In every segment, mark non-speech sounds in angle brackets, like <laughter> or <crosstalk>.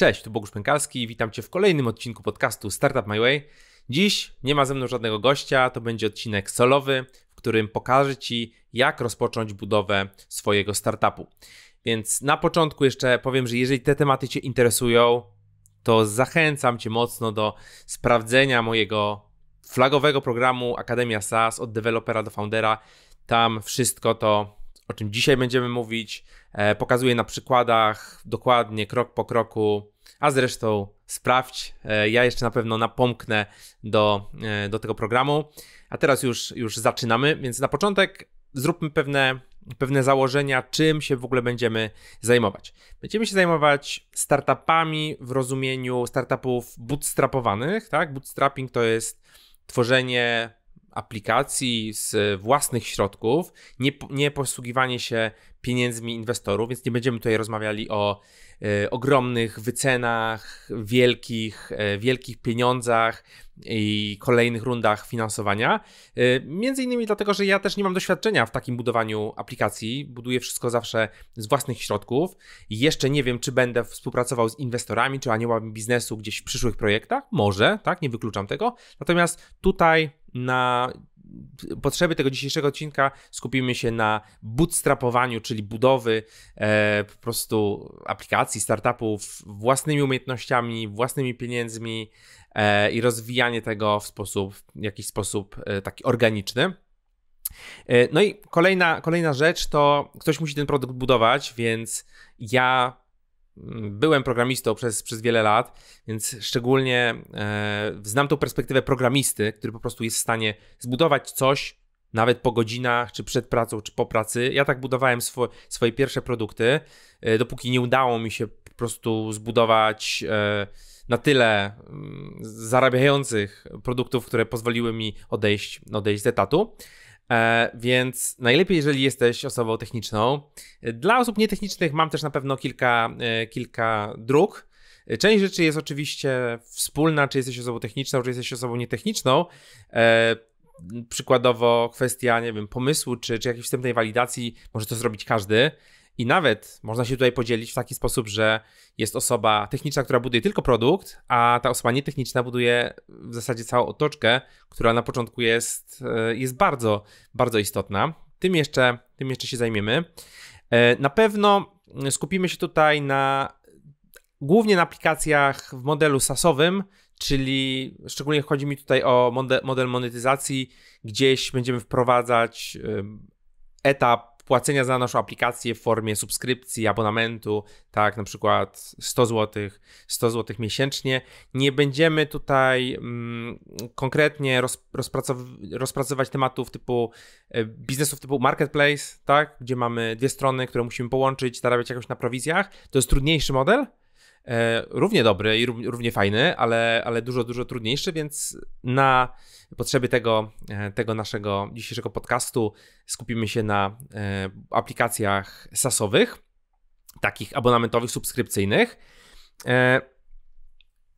Cześć, tu Bogusz Pękalski i witam Cię w kolejnym odcinku podcastu Startup My Way. Dziś nie ma ze mną żadnego gościa, to będzie odcinek solowy, w którym pokażę Ci, jak rozpocząć budowę swojego startupu. Więc na początku jeszcze powiem, że jeżeli te tematy Cię interesują, to zachęcam Cię mocno do sprawdzenia mojego flagowego programu Akademia SaaS od dewelopera do foundera. Tam wszystko to, o czym dzisiaj będziemy mówić, E, Pokazuję na przykładach dokładnie, krok po kroku, a zresztą sprawdź. E, ja jeszcze na pewno napomknę do, e, do tego programu. A teraz już, już zaczynamy, więc na początek zróbmy pewne, pewne założenia, czym się w ogóle będziemy zajmować. Będziemy się zajmować startupami w rozumieniu startupów bootstrapowanych. Tak? Bootstrapping to jest tworzenie aplikacji z własnych środków, nie, nie posługiwanie się pieniędzmi inwestorów, więc nie będziemy tutaj rozmawiali o e, ogromnych wycenach, wielkich, e, wielkich pieniądzach i kolejnych rundach finansowania. E, między innymi dlatego, że ja też nie mam doświadczenia w takim budowaniu aplikacji. Buduję wszystko zawsze z własnych środków. Jeszcze nie wiem, czy będę współpracował z inwestorami, czy aniołami biznesu gdzieś w przyszłych projektach. Może, tak, nie wykluczam tego. Natomiast tutaj na potrzeby tego dzisiejszego odcinka skupimy się na bootstrapowaniu, czyli budowy e, po prostu aplikacji, startupów własnymi umiejętnościami, własnymi pieniędzmi e, i rozwijanie tego w sposób, w jakiś sposób e, taki organiczny. E, no i kolejna, kolejna rzecz to ktoś musi ten produkt budować, więc ja byłem programistą przez, przez wiele lat, więc szczególnie e, znam tą perspektywę programisty, który po prostu jest w stanie zbudować coś, nawet po godzinach, czy przed pracą, czy po pracy. Ja tak budowałem swoje pierwsze produkty, e, dopóki nie udało mi się po prostu zbudować e, na tyle mm, zarabiających produktów, które pozwoliły mi odejść, odejść z etatu. E, więc najlepiej, jeżeli jesteś osobą techniczną. Dla osób nietechnicznych mam też na pewno kilka, e, kilka dróg. Część rzeczy jest oczywiście wspólna, czy jesteś osobą techniczną, czy jesteś osobą nietechniczną. E, przykładowo kwestia, nie wiem, pomysłu, czy, czy jakiejś wstępnej walidacji, może to zrobić każdy. I nawet można się tutaj podzielić w taki sposób, że jest osoba techniczna, która buduje tylko produkt, a ta osoba nietechniczna buduje w zasadzie całą otoczkę, która na początku jest, e, jest bardzo, bardzo istotna. Tym jeszcze, tym jeszcze się zajmiemy. E, na pewno skupimy się tutaj na głównie na aplikacjach w modelu SaaSowym, czyli szczególnie chodzi mi tutaj o model, model monetyzacji. Gdzieś będziemy wprowadzać e, etap płacenia za naszą aplikację w formie subskrypcji, abonamentu, tak, na przykład 100 zł, 100 zł miesięcznie. Nie będziemy tutaj mm, konkretnie roz, rozpracow- rozpracowywać tematów typu e, biznesów typu marketplace, tak, gdzie mamy dwie strony, które musimy połączyć, zarabiać jakoś na prowizjach. To jest trudniejszy model, e, równie dobry i równie fajny, ale, ale dużo, dużo trudniejszy, więc na potrzeby tego, e, tego naszego dzisiejszego podcastu skupimy się na e, aplikacjach SASowych, takich abonamentowych, subskrypcyjnych. E,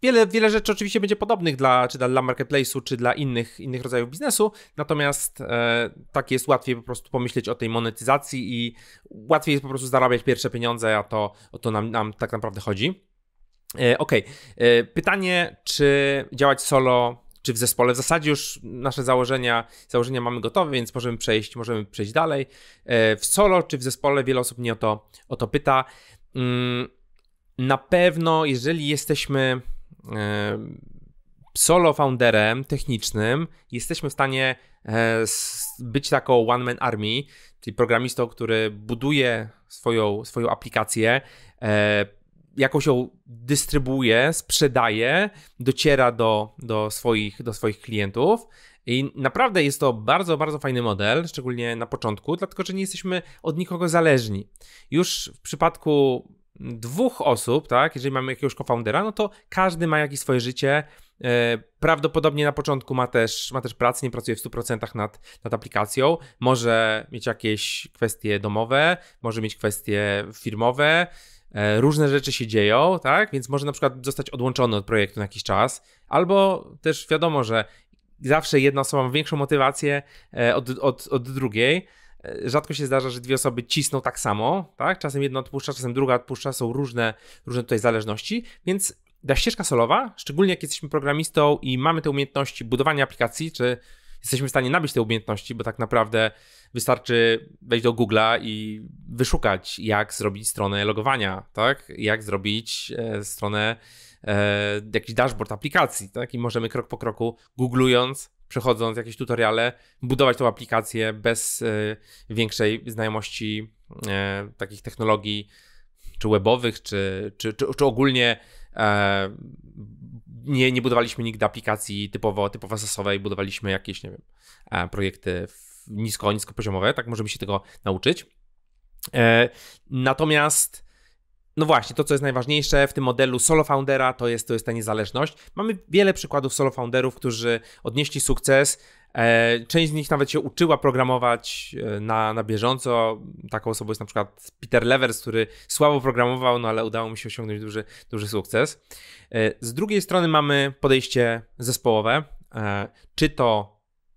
Wiele, wiele rzeczy oczywiście będzie podobnych dla, czy dla marketplace'u, czy dla innych, innych rodzajów biznesu, natomiast e, tak jest łatwiej po prostu pomyśleć o tej monetyzacji i łatwiej jest po prostu zarabiać pierwsze pieniądze, a to o to nam, nam tak naprawdę chodzi. E, okej, okay. E, pytanie, czy działać solo, czy w zespole? W zasadzie już nasze założenia, założenia mamy gotowe, więc możemy przejść, możemy przejść dalej. E, w solo czy w zespole? Wiele osób mnie o to, o to pyta. Mm, na pewno, jeżeli jesteśmy solo founderem technicznym, jesteśmy w stanie być taką one man army, czyli programistą, który buduje swoją, swoją aplikację, jakoś ją dystrybuuje, sprzedaje, dociera do, do, swoich, do swoich klientów. I naprawdę jest to bardzo, bardzo fajny model, szczególnie na początku, dlatego że nie jesteśmy od nikogo zależni. Już w przypadku dwóch osób, tak, jeżeli mamy jakiegoś co-foundera, no to każdy ma jakieś swoje życie. E, prawdopodobnie na początku ma też, ma też pracę, nie pracuje w 100% nad, nad aplikacją. Może mieć jakieś kwestie domowe, może mieć kwestie firmowe, E, różne rzeczy się dzieją, tak? Więc może na przykład zostać odłączony od projektu na jakiś czas, albo też wiadomo, że zawsze jedna osoba ma większą motywację e, od, od, od drugiej. E, rzadko się zdarza, że dwie osoby cisną tak samo, tak? Czasem jedna odpuszcza, czasem druga odpuszcza, są różne, różne tutaj zależności, więc ta ścieżka solowa, szczególnie jak jesteśmy programistą i mamy te umiejętności budowania aplikacji, czy jesteśmy w stanie nabyć te umiejętności, bo tak naprawdę wystarczy wejść do Google'a i wyszukać, jak zrobić stronę logowania, tak? Jak zrobić e, stronę, e, jakiś dashboard aplikacji, tak? I możemy krok po kroku, googlując, przechodząc jakieś tutoriale, budować tą aplikację bez e, większej znajomości e, takich technologii, czy webowych, czy, czy, czy, czy ogólnie e, nie, nie budowaliśmy nigdy aplikacji typowo, typowo sasowej, budowaliśmy jakieś, nie wiem, e, projekty nisko, niskopoziomowe, tak możemy się tego nauczyć. E, natomiast no właśnie, to co jest najważniejsze w tym modelu solo foundera, to jest, to jest ta niezależność. Mamy wiele przykładów solo founderów, którzy odnieśli sukces. E, część z nich nawet się uczyła programować e, na, na bieżąco. Taką osobą jest na przykład Peter Levers, który słabo programował, no ale udało mu się osiągnąć duży, duży sukces. E, z drugiej strony mamy podejście zespołowe, czy to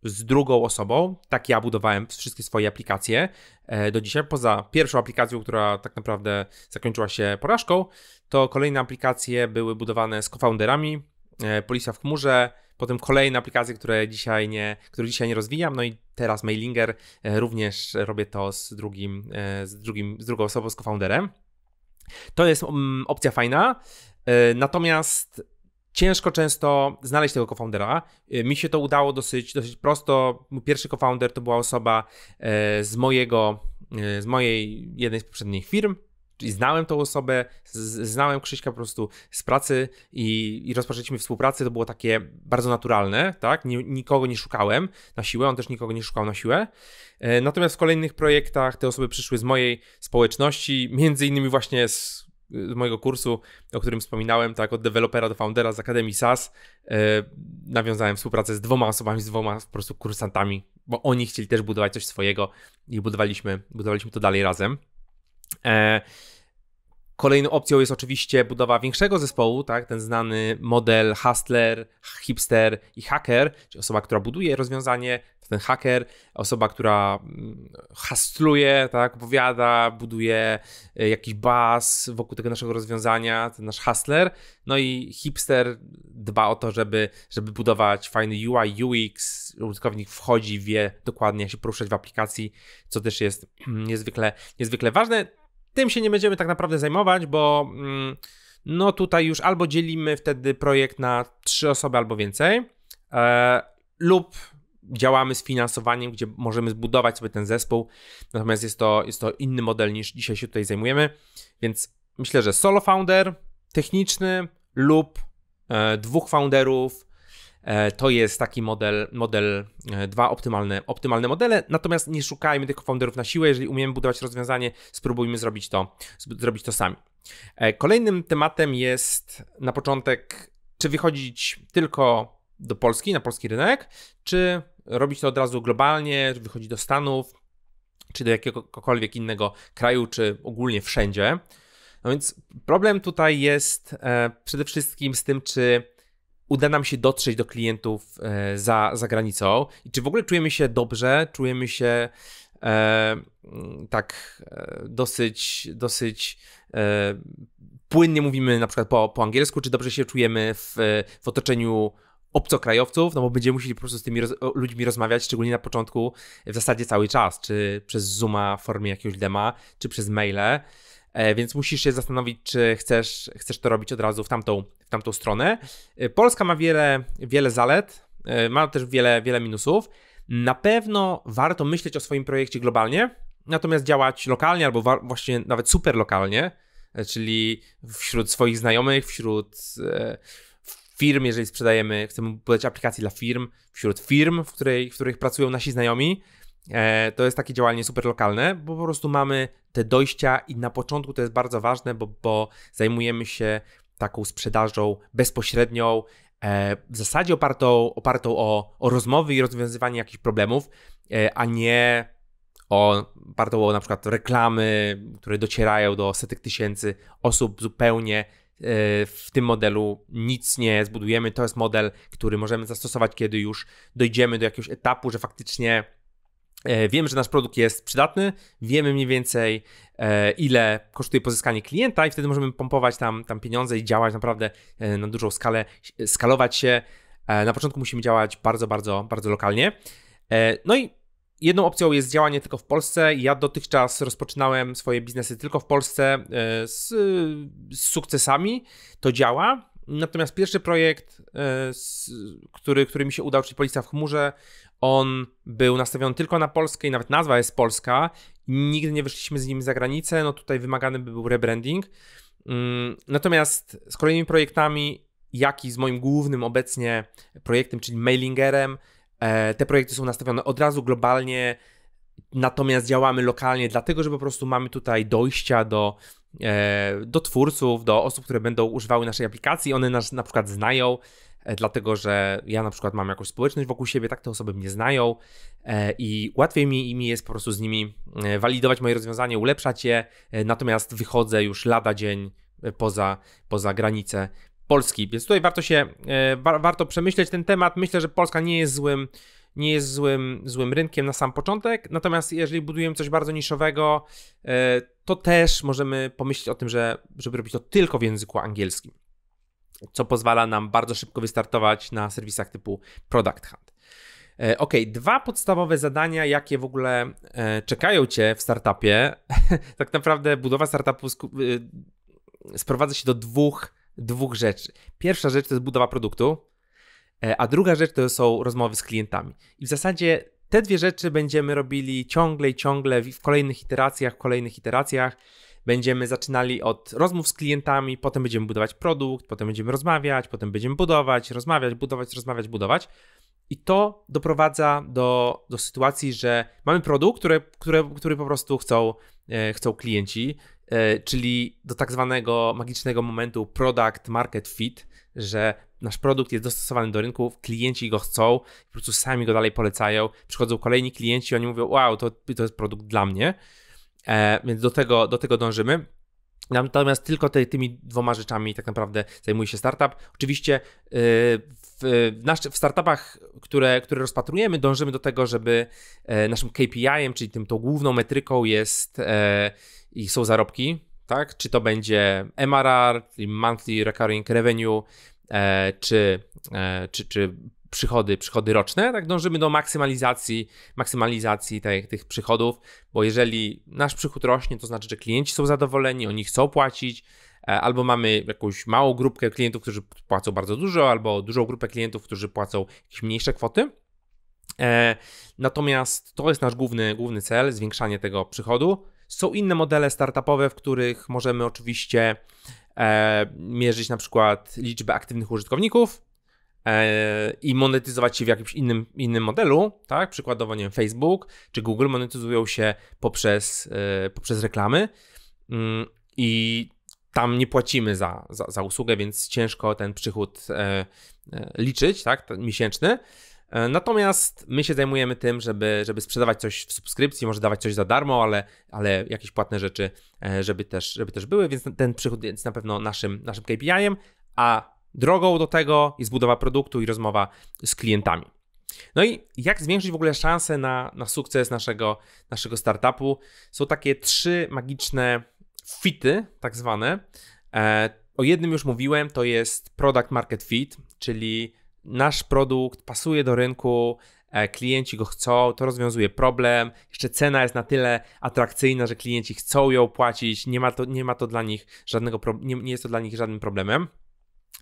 z drugą osobą. Tak ja budowałem wszystkie swoje aplikacje e, do dzisiaj. Poza pierwszą aplikacją, która tak naprawdę zakończyła się porażką, to kolejne aplikacje były budowane z cofounderami, e, Polisa w chmurze, potem kolejne aplikacje, które dzisiaj nie, które dzisiaj nie rozwijam, no i teraz Mailinger e, również robię to z drugim, z, drugim, z drugą osobą, z cofounderem. To jest mm, opcja fajna, natomiast ciężko często znaleźć tego cofoundera. E, mi się to udało dosyć, dosyć prosto. Mój pierwszy cofounder to była osoba e, z mojego, e, z mojej jednej z poprzednich firm. Czyli znałem tą osobę, znałem Krzyśka po prostu z pracy i, i rozpoczęliśmy współpracę. To było takie bardzo naturalne, tak? Nikogo nie szukałem na siłę, on też nikogo nie szukał na siłę. Natomiast w kolejnych projektach te osoby przyszły z mojej społeczności, między innymi właśnie z z mojego kursu, o którym wspominałem, tak, od dewelopera do foundera z Akademii SAS, e, nawiązałem współpracę z dwoma osobami, z dwoma po prostu kursantami, bo oni chcieli też budować coś swojego i budowaliśmy, budowaliśmy to dalej razem. E, Kolejną opcją jest oczywiście budowa większego zespołu, tak? ten znany model hustler, hipster i hacker, czyli osoba, która buduje rozwiązanie, ten hacker, osoba, która mm, hustluje, tak? opowiada, buduje e, jakiś baz wokół tego naszego rozwiązania, ten nasz hustler, no i hipster dba o to, żeby, żeby budować fajny UI, UX, użytkownik wchodzi, wie dokładnie jak się poruszać w aplikacji, co też jest <clears throat> niezwykle, niezwykle ważne. Tym się nie będziemy tak naprawdę zajmować, bo mm, no tutaj już albo dzielimy wtedy projekt na trzy osoby albo więcej, e, lub działamy z finansowaniem, gdzie możemy zbudować sobie ten zespół. Natomiast jest to, jest to inny model niż dzisiaj się tutaj zajmujemy, więc myślę, że solo founder, techniczny lub e, dwóch founderów, E, to jest taki model, model e, dwa optymalne, optymalne modele, natomiast nie szukajmy tych founderów na siłę, jeżeli umiemy budować rozwiązanie, spróbujmy zrobić to, zrobić to sami. E, kolejnym tematem jest na początek, czy wychodzić tylko do Polski, na polski rynek, czy robić to od razu globalnie, wychodzi do Stanów, czy do jakiegokolwiek innego kraju, czy ogólnie wszędzie. No więc problem tutaj jest przede wszystkim z tym, czy uda nam się dotrzeć do klientów e, za, za granicą i czy w ogóle czujemy się dobrze, czujemy się e, mm, tak e, dosyć, dosyć e, płynnie mówimy na przykład po, po angielsku, czy dobrze się czujemy w, w otoczeniu obcokrajowców, no bo będziemy musieli po prostu z tymi roz ludźmi rozmawiać, szczególnie na początku, w zasadzie cały czas, czy przez Zooma w formie jakiegoś dema, czy przez maile, e, więc musisz się zastanowić, czy chcesz, chcesz to robić od razu w tamtą tamtą stronę. Y, Polska ma wiele, wiele zalet, y, ma też wiele, wiele minusów. Na pewno warto myśleć o swoim projekcie globalnie, natomiast działać lokalnie albo właśnie nawet super lokalnie, y, czyli wśród swoich znajomych, wśród firm, jeżeli sprzedajemy, chcemy budować aplikacje dla firm, wśród firm, w, której, w których pracują nasi znajomi. E, to jest takie działanie super lokalne, bo po prostu mamy te dojścia i na początku to jest bardzo ważne, bo, bo zajmujemy się taką sprzedażą bezpośrednią, e, w zasadzie opartą, opartą o, o rozmowy i rozwiązywanie jakichś problemów, e, a nie o, opartą o na przykład reklamy, które docierają do setek tysięcy osób zupełnie e, w tym modelu nic nie zbudujemy. To jest model, który możemy zastosować, kiedy już dojdziemy do jakiegoś etapu, że faktycznie E, wiem, że nasz produkt jest przydatny, wiemy mniej więcej e, ile kosztuje pozyskanie klienta i wtedy możemy pompować tam, tam pieniądze i działać naprawdę e, na dużą skalę, skalować się. Na początku musimy działać bardzo, bardzo, bardzo lokalnie. No i jedną opcją jest działanie tylko w Polsce. Ja dotychczas rozpoczynałem swoje biznesy tylko w Polsce z, z sukcesami. To działa. Natomiast pierwszy projekt, który, który mi się udał, czyli Policja w chmurze, on był nastawiony tylko na Polskę i nawet nazwa jest polska. Nigdy nie wyszliśmy z nim za granicę, no tutaj wymagany by był rebranding. Mm, natomiast z kolejnymi projektami, jak i z moim głównym obecnie projektem, czyli mailingerem, e, te projekty są nastawione od razu globalnie, natomiast działamy lokalnie, dlatego że po prostu mamy tutaj dojścia do, e, do twórców, do osób, które będą używały naszej aplikacji, one nas na przykład znają, E, dlatego że ja na przykład mam jakąś społeczność wokół siebie, tak te osoby mnie znają e, i łatwiej mi, mi jest po prostu z nimi e, walidować moje rozwiązanie, ulepszać je, natomiast wychodzę już lada dzień poza, poza granicę Polski. Więc tutaj warto się, warto przemyśleć ten temat. Myślę, że Polska nie jest złym, nie jest złym, złym rynkiem na sam początek, natomiast jeżeli budujemy coś bardzo niszowego, to też możemy pomyśleć o tym, że, żeby robić to tylko w języku angielskim co pozwala nam bardzo szybko wystartować na serwisach typu Product Hunt. E, ok, dwa podstawowe zadania, jakie w ogóle e, czekają cię w startupie. <laughs> tak naprawdę budowa startupu e, sprowadza się do dwóch, dwóch rzeczy. Pierwsza rzecz to jest budowa produktu, a druga rzecz to są rozmowy z klientami. I w zasadzie te dwie rzeczy będziemy robili ciągle i ciągle w kolejnych iteracjach, w kolejnych iteracjach. Będziemy zaczynali od rozmów z klientami, potem będziemy budować produkt, potem będziemy rozmawiać, potem będziemy budować, rozmawiać, budować, rozmawiać, budować. I to doprowadza do, do sytuacji, że mamy produkt, które, które, który po prostu chcą, e, chcą klienci, e, czyli do tak zwanego magicznego momentu product market fit, że nasz produkt jest dostosowany do rynku, klienci go chcą, po prostu sami go dalej polecają. Przychodzą kolejni klienci, oni mówią: Wow, to, to jest produkt dla mnie. E, więc do tego, do tego dążymy. Natomiast tylko te, tymi dwoma rzeczami tak naprawdę zajmuje się startup. Oczywiście y, w, w startupach, które, które rozpatrujemy, dążymy do tego, żeby e, naszym KPI-em, czyli tym tą główną metryką jest e, i są zarobki, tak? Czy to będzie MRR, czyli Monthly Recurring Revenue, e, czy, czy, czy przychody, przychody roczne, tak dążymy do maksymalizacji, maksymalizacji tych, tych przychodów, bo jeżeli nasz przychód rośnie, to znaczy, że klienci są zadowoleni, oni chcą płacić, e, albo mamy jakąś małą grupkę klientów, którzy płacą bardzo dużo, albo dużą grupę klientów, którzy płacą jakieś mniejsze kwoty. E, natomiast to jest nasz główny, główny cel, zwiększanie tego przychodu. Są inne modele startupowe, w których możemy oczywiście e, mierzyć na przykład liczbę aktywnych użytkowników, E, i monetyzować się w jakimś innym, innym modelu, tak? Przykładowo, nie wiem, Facebook czy Google monetyzują się poprzez, e, poprzez reklamy mm, i tam nie płacimy za, za, za usługę, więc ciężko ten przychód e, liczyć, tak? Miesięczny. Natomiast my się zajmujemy tym, żeby, żeby sprzedawać coś w subskrypcji, może dawać coś za darmo, ale, ale jakieś płatne rzeczy, żeby też, żeby też były, więc ten przychód jest na pewno naszym, naszym KPI-em, a Drogą do tego jest budowa produktu i rozmowa z klientami. No i jak zwiększyć w ogóle szanse na, na sukces naszego, naszego startupu? Są takie trzy magiczne fity, tak zwane. E, o jednym już mówiłem, to jest product market fit, czyli nasz produkt pasuje do rynku, e, klienci go chcą, to rozwiązuje problem, jeszcze cena jest na tyle atrakcyjna, że klienci chcą ją płacić, nie ma to, nie ma to dla nich żadnego, nie, nie jest to dla nich żadnym problemem.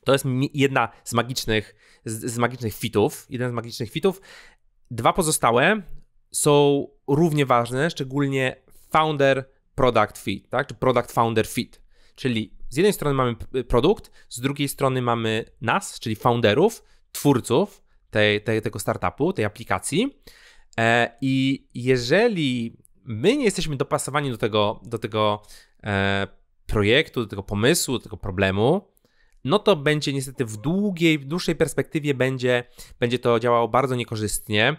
To jest jedna z magicznych, z, z magicznych fitów, jeden z magicznych fitów. Dwa pozostałe są równie ważne, szczególnie founder product fit, tak? czy product founder fit. Czyli z jednej strony mamy produkt, z drugiej strony mamy nas, czyli founderów, twórców tej, tej, tego startupu, tej aplikacji. E, I jeżeli my nie jesteśmy dopasowani do tego, do tego e, projektu, do tego pomysłu, do tego problemu, no to będzie niestety w długiej, w dłuższej perspektywie będzie, będzie to działało bardzo niekorzystnie.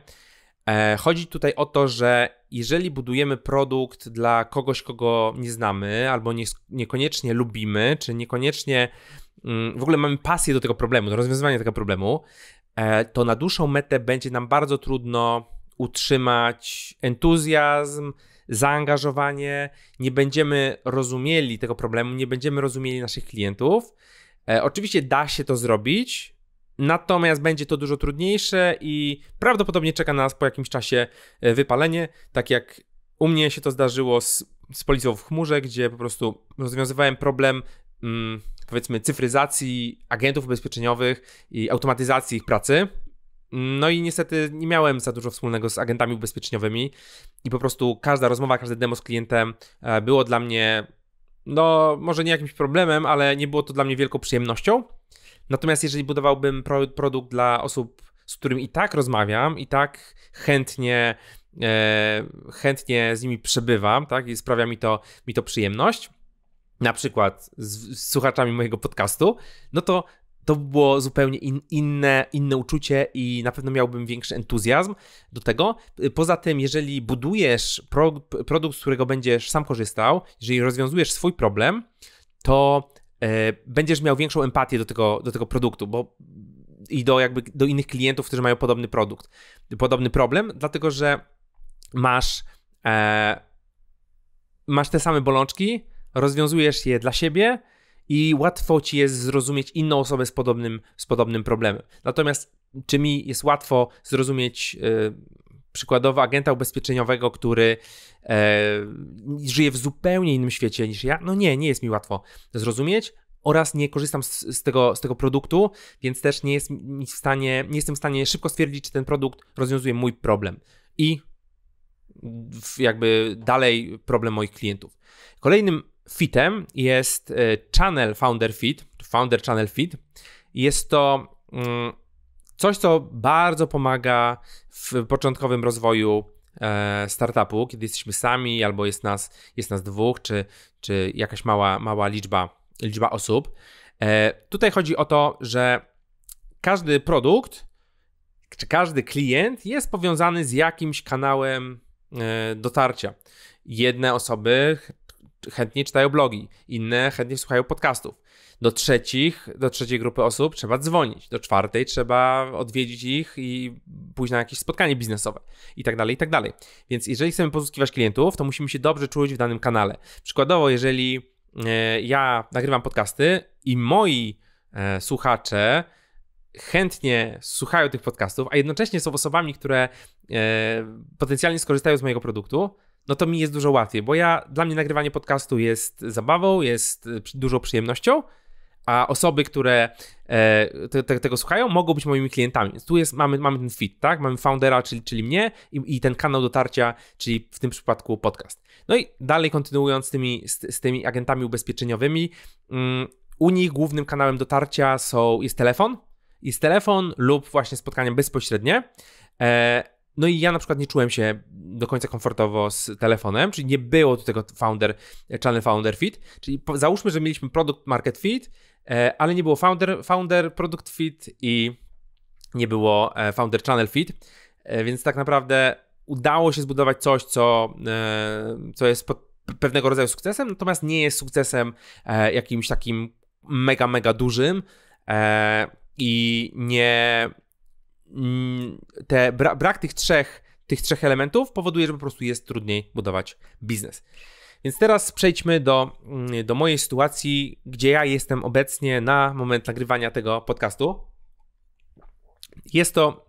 E, chodzi tutaj o to, że jeżeli budujemy produkt dla kogoś, kogo nie znamy, albo nie, niekoniecznie lubimy, czy niekoniecznie mm, w ogóle mamy pasję do tego problemu, do rozwiązywania tego problemu, e, to na dłuższą metę będzie nam bardzo trudno utrzymać entuzjazm, zaangażowanie, nie będziemy rozumieli tego problemu, nie będziemy rozumieli naszych klientów E, oczywiście da się to zrobić, natomiast będzie to dużo trudniejsze i prawdopodobnie czeka nas po jakimś czasie e, wypalenie, tak jak u mnie się to zdarzyło z, z policją w chmurze, gdzie po prostu rozwiązywałem problem. Mm, powiedzmy cyfryzacji agentów ubezpieczeniowych i automatyzacji ich pracy. No i niestety nie miałem za dużo wspólnego z agentami ubezpieczeniowymi i po prostu każda rozmowa, każde demo z klientem e, było dla mnie no może nie jakimś problemem, ale nie było to dla mnie wielką przyjemnością. Natomiast jeżeli budowałbym pro produkt dla osób, z którymi i tak rozmawiam, i tak chętnie, e, chętnie z nimi przebywam, tak, i sprawia mi to, mi to przyjemność, na przykład z, z słuchaczami mojego podcastu, no to to było zupełnie in, inne, inne uczucie i na pewno miałbym większy entuzjazm do tego. Poza tym, jeżeli budujesz pro, produkt, z którego będziesz sam korzystał, jeżeli rozwiązujesz swój problem, to e, będziesz miał większą empatię do tego, do tego produktu, bo i do jakby do innych klientów, którzy mają podobny produkt, podobny problem, dlatego że masz, e, masz te same bolączki, rozwiązujesz je dla siebie, i łatwo ci jest zrozumieć inną osobę z podobnym, z podobnym problemem. Natomiast czy mi jest łatwo zrozumieć e, przykładowo agenta ubezpieczeniowego, który e, żyje w zupełnie innym świecie niż ja? No nie, nie jest mi łatwo zrozumieć. Oraz nie korzystam z, z, tego, z tego produktu, więc też nie, jest mi w stanie, nie jestem w stanie szybko stwierdzić, czy ten produkt rozwiązuje mój problem. I jakby dalej problem moich klientów. Kolejnym fitem jest e, Channel Founder Fit, Founder Channel Fit. Jest to mm, coś, co bardzo pomaga w początkowym rozwoju e, startupu, kiedy jesteśmy sami albo jest nas, jest nas dwóch, czy, czy jakaś mała, mała liczba, liczba osób. E, tutaj chodzi o to, że każdy produkt czy każdy klient jest powiązany z jakimś kanałem dotarcia. Jedne osoby chętnie czytają blogi, inne chętnie słuchają podcastów. Do trzecich, do trzeciej grupy osób trzeba dzwonić, do czwartej trzeba odwiedzić ich i pójść na jakieś spotkanie biznesowe i tak dalej, i tak dalej. Więc jeżeli chcemy pozyskiwać klientów, to musimy się dobrze czuć w danym kanale. Przykładowo, jeżeli e, ja nagrywam podcasty i moi e, słuchacze chętnie słuchają tych podcastów, a jednocześnie są osobami, które e, potencjalnie skorzystają z mojego produktu, no to mi jest dużo łatwiej, bo ja dla mnie nagrywanie podcastu jest zabawą, jest y, dużą przyjemnością, a osoby, które e, te, te, tego słuchają, mogą być moimi klientami. Tu jest, mamy, mamy ten fit, tak? Mamy foundera, czyli, czyli mnie i, i ten kanał dotarcia, czyli w tym przypadku podcast. No i dalej kontynuując z tymi, z, z tymi agentami ubezpieczeniowymi, mm, u nich głównym kanałem dotarcia są, jest telefon, jest telefon lub właśnie spotkania bezpośrednie. E, no i ja na przykład nie czułem się do końca komfortowo z telefonem, czyli nie było tu tego founder, channel founder fit, czyli po, załóżmy, że mieliśmy produkt market fit, e, ale nie było founder, founder product fit i nie było e, founder channel fit, e, więc tak naprawdę udało się zbudować coś, co, e, co jest pod pewnego rodzaju sukcesem, natomiast nie jest sukcesem e, jakimś takim mega, mega dużym e, i nie Mm, te, bra, brak tych trzech, tych trzech elementów powoduje, że po prostu jest trudniej budować biznes. Więc teraz przejdźmy do, mm, do mojej sytuacji, gdzie ja jestem obecnie na moment nagrywania tego podcastu. Jest to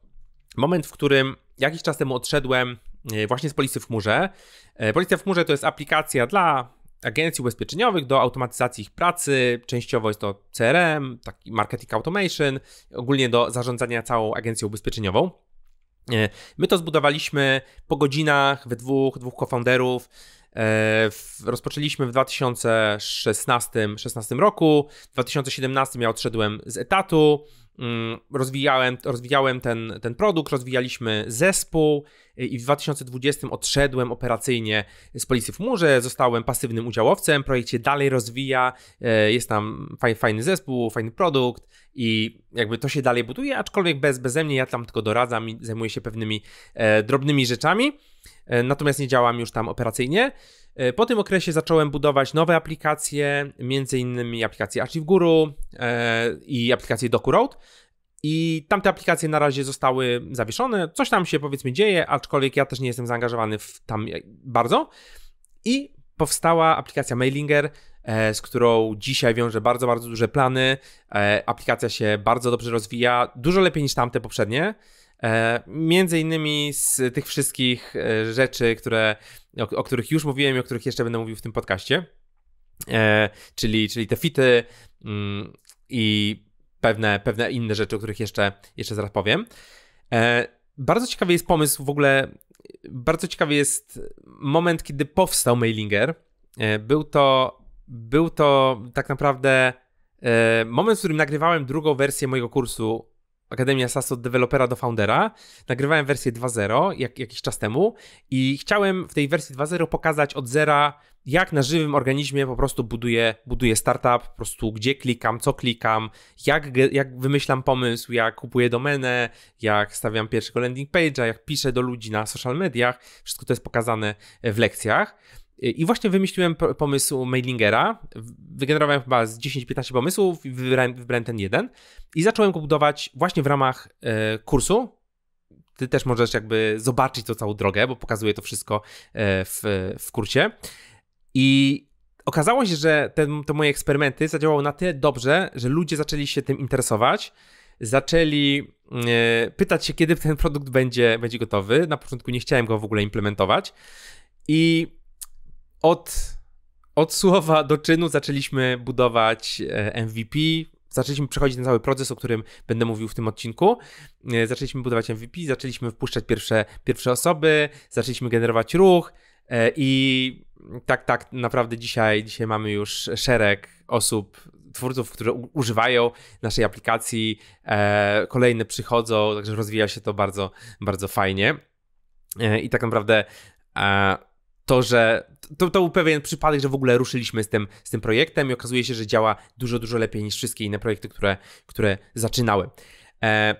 moment, w którym jakiś czas temu odszedłem e, właśnie z Policji w chmurze. E, Policja w chmurze to jest aplikacja dla agencji ubezpieczeniowych do automatyzacji ich pracy. Częściowo jest to CRM, taki marketing automation, ogólnie do zarządzania całą agencją ubezpieczeniową. E, my to zbudowaliśmy po godzinach we dwóch, dwóch cofounderów. E, rozpoczęliśmy w 2016, 2016 roku, w 2017 ja odszedłem z etatu, Mm, rozwijałem, rozwijałem ten, ten produkt, rozwijaliśmy zespół i w 2020 odszedłem operacyjnie z Policji w Murze, zostałem pasywnym udziałowcem, projekt się dalej rozwija, e, jest tam fajny zespół, fajny produkt i jakby to się dalej buduje, aczkolwiek bez, beze mnie, ja tam tylko doradzam i zajmuję się pewnymi e, drobnymi rzeczami, e, natomiast nie działam już tam operacyjnie. E, po tym okresie zacząłem budować nowe aplikacje, między innymi aplikację Archive Guru e, i aplikację DocuRoad. I tamte aplikacje na razie zostały zawieszone. Coś tam się powiedzmy dzieje, aczkolwiek ja też nie jestem zaangażowany w tam e, bardzo. I powstała aplikacja Mailinger, z którą dzisiaj wiąże bardzo, bardzo duże plany. Aplikacja się bardzo dobrze rozwija, dużo lepiej niż tamte poprzednie. E, między innymi z tych wszystkich e, rzeczy, które, o, o których już mówiłem i o których jeszcze będę mówił w tym podcaście, e, czyli, czyli te fity mm, i pewne, pewne inne rzeczy, o których jeszcze, jeszcze zaraz powiem. Bardzo ciekawy jest pomysł w ogóle, bardzo ciekawy jest moment, kiedy powstał Mailinger. Był to, był to tak naprawdę moment, w którym nagrywałem drugą wersję mojego kursu Akademia SAS od dewelopera do foundera. Nagrywałem wersję 2.0 jak, jakiś czas temu i chciałem w tej wersji 2.0 pokazać od zera, jak na żywym organizmie po prostu buduję, buduję startup, po prostu gdzie klikam, co klikam, jak, jak wymyślam pomysł, jak kupuję domenę, jak stawiam pierwszego landing page'a, jak piszę do ludzi na social mediach. Wszystko to jest pokazane w lekcjach. I właśnie wymyśliłem pomysł Mailingera. Wygenerowałem chyba z 10-15 pomysłów, wybrałem, wybrałem ten jeden i zacząłem go budować właśnie w ramach e, kursu. Ty też możesz jakby zobaczyć tą całą drogę, bo pokazuję to wszystko e, w, w kursie. I okazało się, że te, te moje eksperymenty zadziałały na tyle dobrze, że ludzie zaczęli się tym interesować zaczęli e, pytać się, kiedy ten produkt będzie, będzie gotowy. Na początku nie chciałem go w ogóle implementować. I od, od słowa do czynu zaczęliśmy budować e, MVP, zaczęliśmy przechodzić ten cały proces, o którym będę mówił w tym odcinku. E, zaczęliśmy budować MVP, zaczęliśmy wpuszczać pierwsze, pierwsze osoby, zaczęliśmy generować ruch e, i tak, tak naprawdę dzisiaj, dzisiaj mamy już szereg osób, twórców, które używają naszej aplikacji. Kolejne przychodzą, także rozwija się to bardzo, bardzo fajnie. I tak naprawdę to, że to, to był pewien przypadek, że w ogóle ruszyliśmy z tym, z tym projektem i okazuje się, że działa dużo, dużo lepiej niż wszystkie inne projekty, które, które zaczynały. E,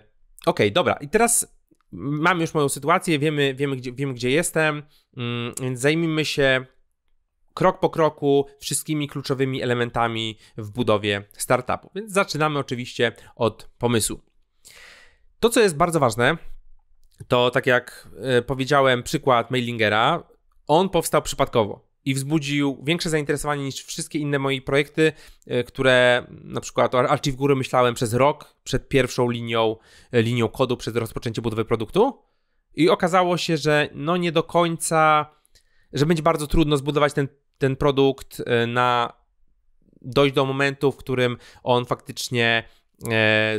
Okej, okay, dobra, i teraz mam już moją sytuację, wiemy, wiemy, gdzie, wiemy gdzie jestem, mm, więc zajmijmy się krok po kroku wszystkimi kluczowymi elementami w budowie startupu. Więc zaczynamy oczywiście od pomysłu. To, co jest bardzo ważne, to tak jak e, powiedziałem, przykład Mailingera, on powstał przypadkowo i wzbudził większe zainteresowanie niż wszystkie inne moje projekty, e, które na przykład o Archive Góry myślałem przez rok przed pierwszą linią, e, linią kodu, przed rozpoczęciem budowy produktu i okazało się, że no nie do końca, że będzie bardzo trudno zbudować ten, ten produkt e, na dojść do momentu, w którym on faktycznie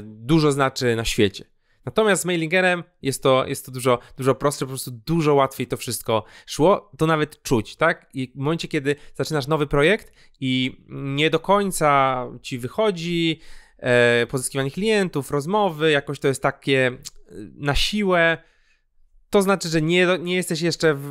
dużo znaczy na świecie. Natomiast z mailingerem jest to, jest to dużo, dużo prostsze, po prostu dużo łatwiej to wszystko szło. To nawet czuć, tak? I w momencie, kiedy zaczynasz nowy projekt i nie do końca ci wychodzi e, pozyskiwanie klientów, rozmowy, jakoś to jest takie e, na siłę, to znaczy, że nie, nie jesteś jeszcze w,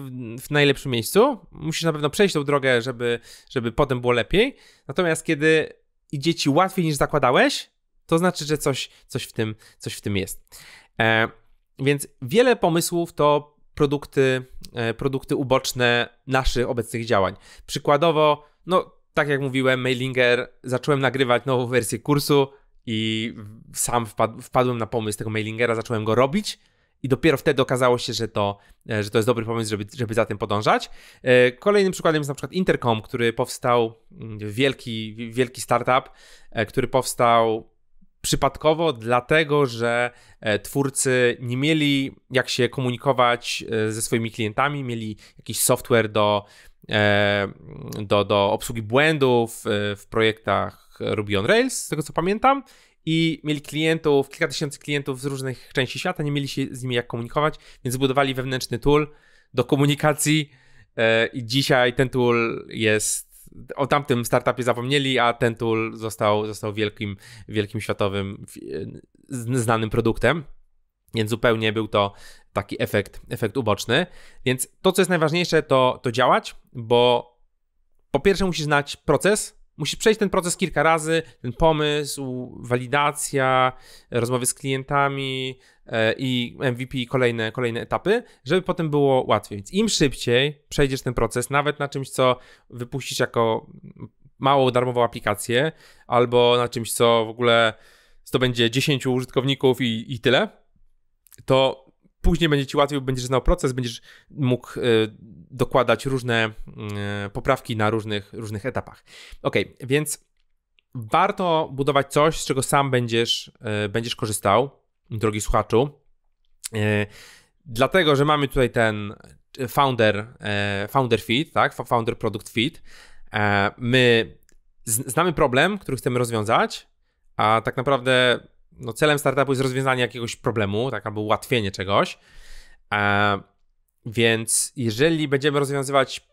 w, najlepszym miejscu. Musisz na pewno przejść tą drogę, żeby, żeby potem było lepiej. Natomiast kiedy idzie ci łatwiej niż zakładałeś, to znaczy, że coś, coś, w, tym, coś w tym jest. E, więc wiele pomysłów to produkty, e, produkty uboczne naszych obecnych działań. Przykładowo, no tak jak mówiłem, Mailinger, zacząłem nagrywać nową wersję kursu i sam wpadł, wpadłem na pomysł tego Mailingera, zacząłem go robić. I dopiero wtedy okazało się, że to, e, że to jest dobry pomysł, żeby, żeby za tym podążać. E, kolejnym przykładem jest na przykład Intercom, który powstał, mm, wielki, wielki startup, e, który powstał przypadkowo, dlatego że e, twórcy nie mieli jak się komunikować e, ze swoimi klientami, mieli jakiś software do, e, do, do obsługi błędów w projektach Ruby on Rails, z tego co pamiętam. I mieli klientów, kilka tysięcy klientów z różnych części świata, nie mieli się z nimi jak komunikować, więc zbudowali wewnętrzny tool do komunikacji. I dzisiaj ten tool jest o tamtym startupie zapomnieli, a ten tool został, został wielkim, wielkim światowym, znanym produktem. Więc zupełnie był to taki efekt, efekt uboczny. Więc to, co jest najważniejsze, to, to działać, bo po pierwsze musisz znać proces, musisz przejść ten proces kilka razy, ten pomysł, walidacja, rozmowy z klientami, E, i MVP i kolejne, kolejne etapy, żeby potem było łatwiej. Więc im szybciej przejdziesz ten proces, nawet na czymś, co wypuścisz jako małą darmową aplikację, albo na czymś, co w ogóle zdobędzie 10 użytkowników i, i tyle, to później będzie ci łatwiej, będziesz znał proces, będziesz mógł e, dokładać różne mm, e, poprawki na różnych, różnych etapach. Ok, więc warto budować coś, z czego sam będziesz, będziesz korzystał drogi słuchaczu. E, dlatego, że mamy tutaj ten e, founder, e, founder feed, tak? Founder product feed. My znamy problem, który chcemy rozwiązać, a tak naprawdę no, celem startupu jest rozwiązanie jakiegoś problemu, tak, albo ułatwienie czegoś. Więc jeżeli będziemy rozwiązywać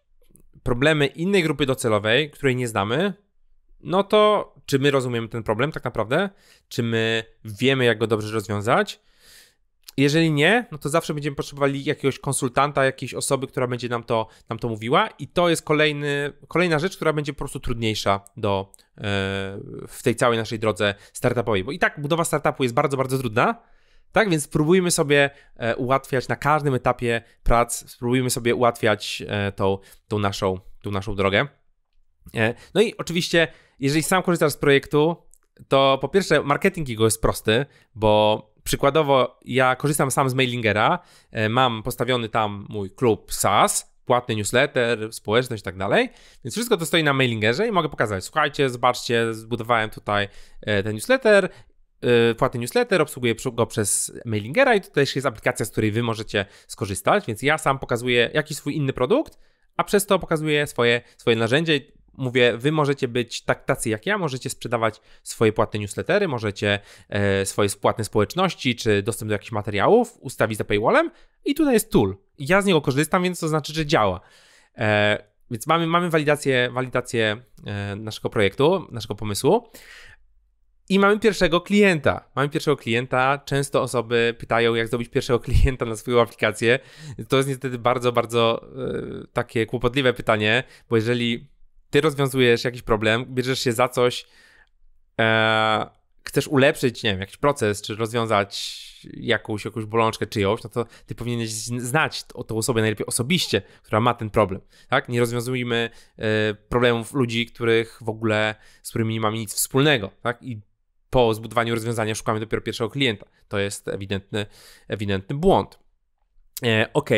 problemy innej grupy docelowej, której nie znamy, no to czy my rozumiemy ten problem tak naprawdę, czy my wiemy, jak go dobrze rozwiązać. Jeżeli nie, no to zawsze będziemy potrzebowali jakiegoś konsultanta, jakiejś osoby, która będzie nam to, nam to mówiła, i to jest kolejny, kolejna rzecz, która będzie po prostu trudniejsza do, yy, w tej całej naszej drodze startupowej. Bo i tak budowa startupu jest bardzo, bardzo trudna, tak więc spróbujmy sobie e, ułatwiać na każdym etapie prac, spróbujmy sobie ułatwiać e, tą, tą, naszą, tą naszą drogę. E, no i oczywiście, jeżeli sam korzystasz z projektu, to po pierwsze marketing jego jest prosty, bo przykładowo ja korzystam sam z Mailingera, e, mam postawiony tam mój klub SaaS, płatny newsletter, społeczność i tak dalej, więc wszystko to stoi na Mailingerze i mogę pokazać, słuchajcie, zobaczcie, zbudowałem tutaj e, ten newsletter, płatny newsletter, obsługuję go przez Mailingera i to też jest aplikacja, z której wy możecie skorzystać, więc ja sam pokazuję jakiś swój inny produkt, a przez to pokazuję swoje, swoje narzędzie mówię, wy możecie być tak tacy jak ja, możecie sprzedawać swoje płatne newslettery, możecie e, swoje płatne społeczności, czy dostęp do jakichś materiałów ustawić za paywallem i tutaj jest tool. Ja z niego korzystam, więc to znaczy, że działa. E, więc mamy, mamy walidację, walidację e, naszego projektu, naszego pomysłu. I mamy pierwszego klienta. Mamy pierwszego klienta. Często osoby pytają, jak zrobić pierwszego <laughs> klienta na swoją aplikację. To jest niestety bardzo, bardzo e, takie kłopotliwe pytanie, bo jeżeli ty rozwiązujesz jakiś problem, bierzesz się za coś, e, chcesz ulepszyć, nie wiem, jakiś proces, czy rozwiązać jakąś, jakąś bolączkę czyjąś, no to ty powinieneś znać o tą osobę najlepiej osobiście, która ma ten problem, tak? Nie rozwiązujmy e, problemów ludzi, których w ogóle, z którymi nie mamy nic wspólnego, tak? I po zbudowaniu rozwiązania szukamy dopiero pierwszego klienta. To jest ewidentny, ewidentny błąd. E, ok,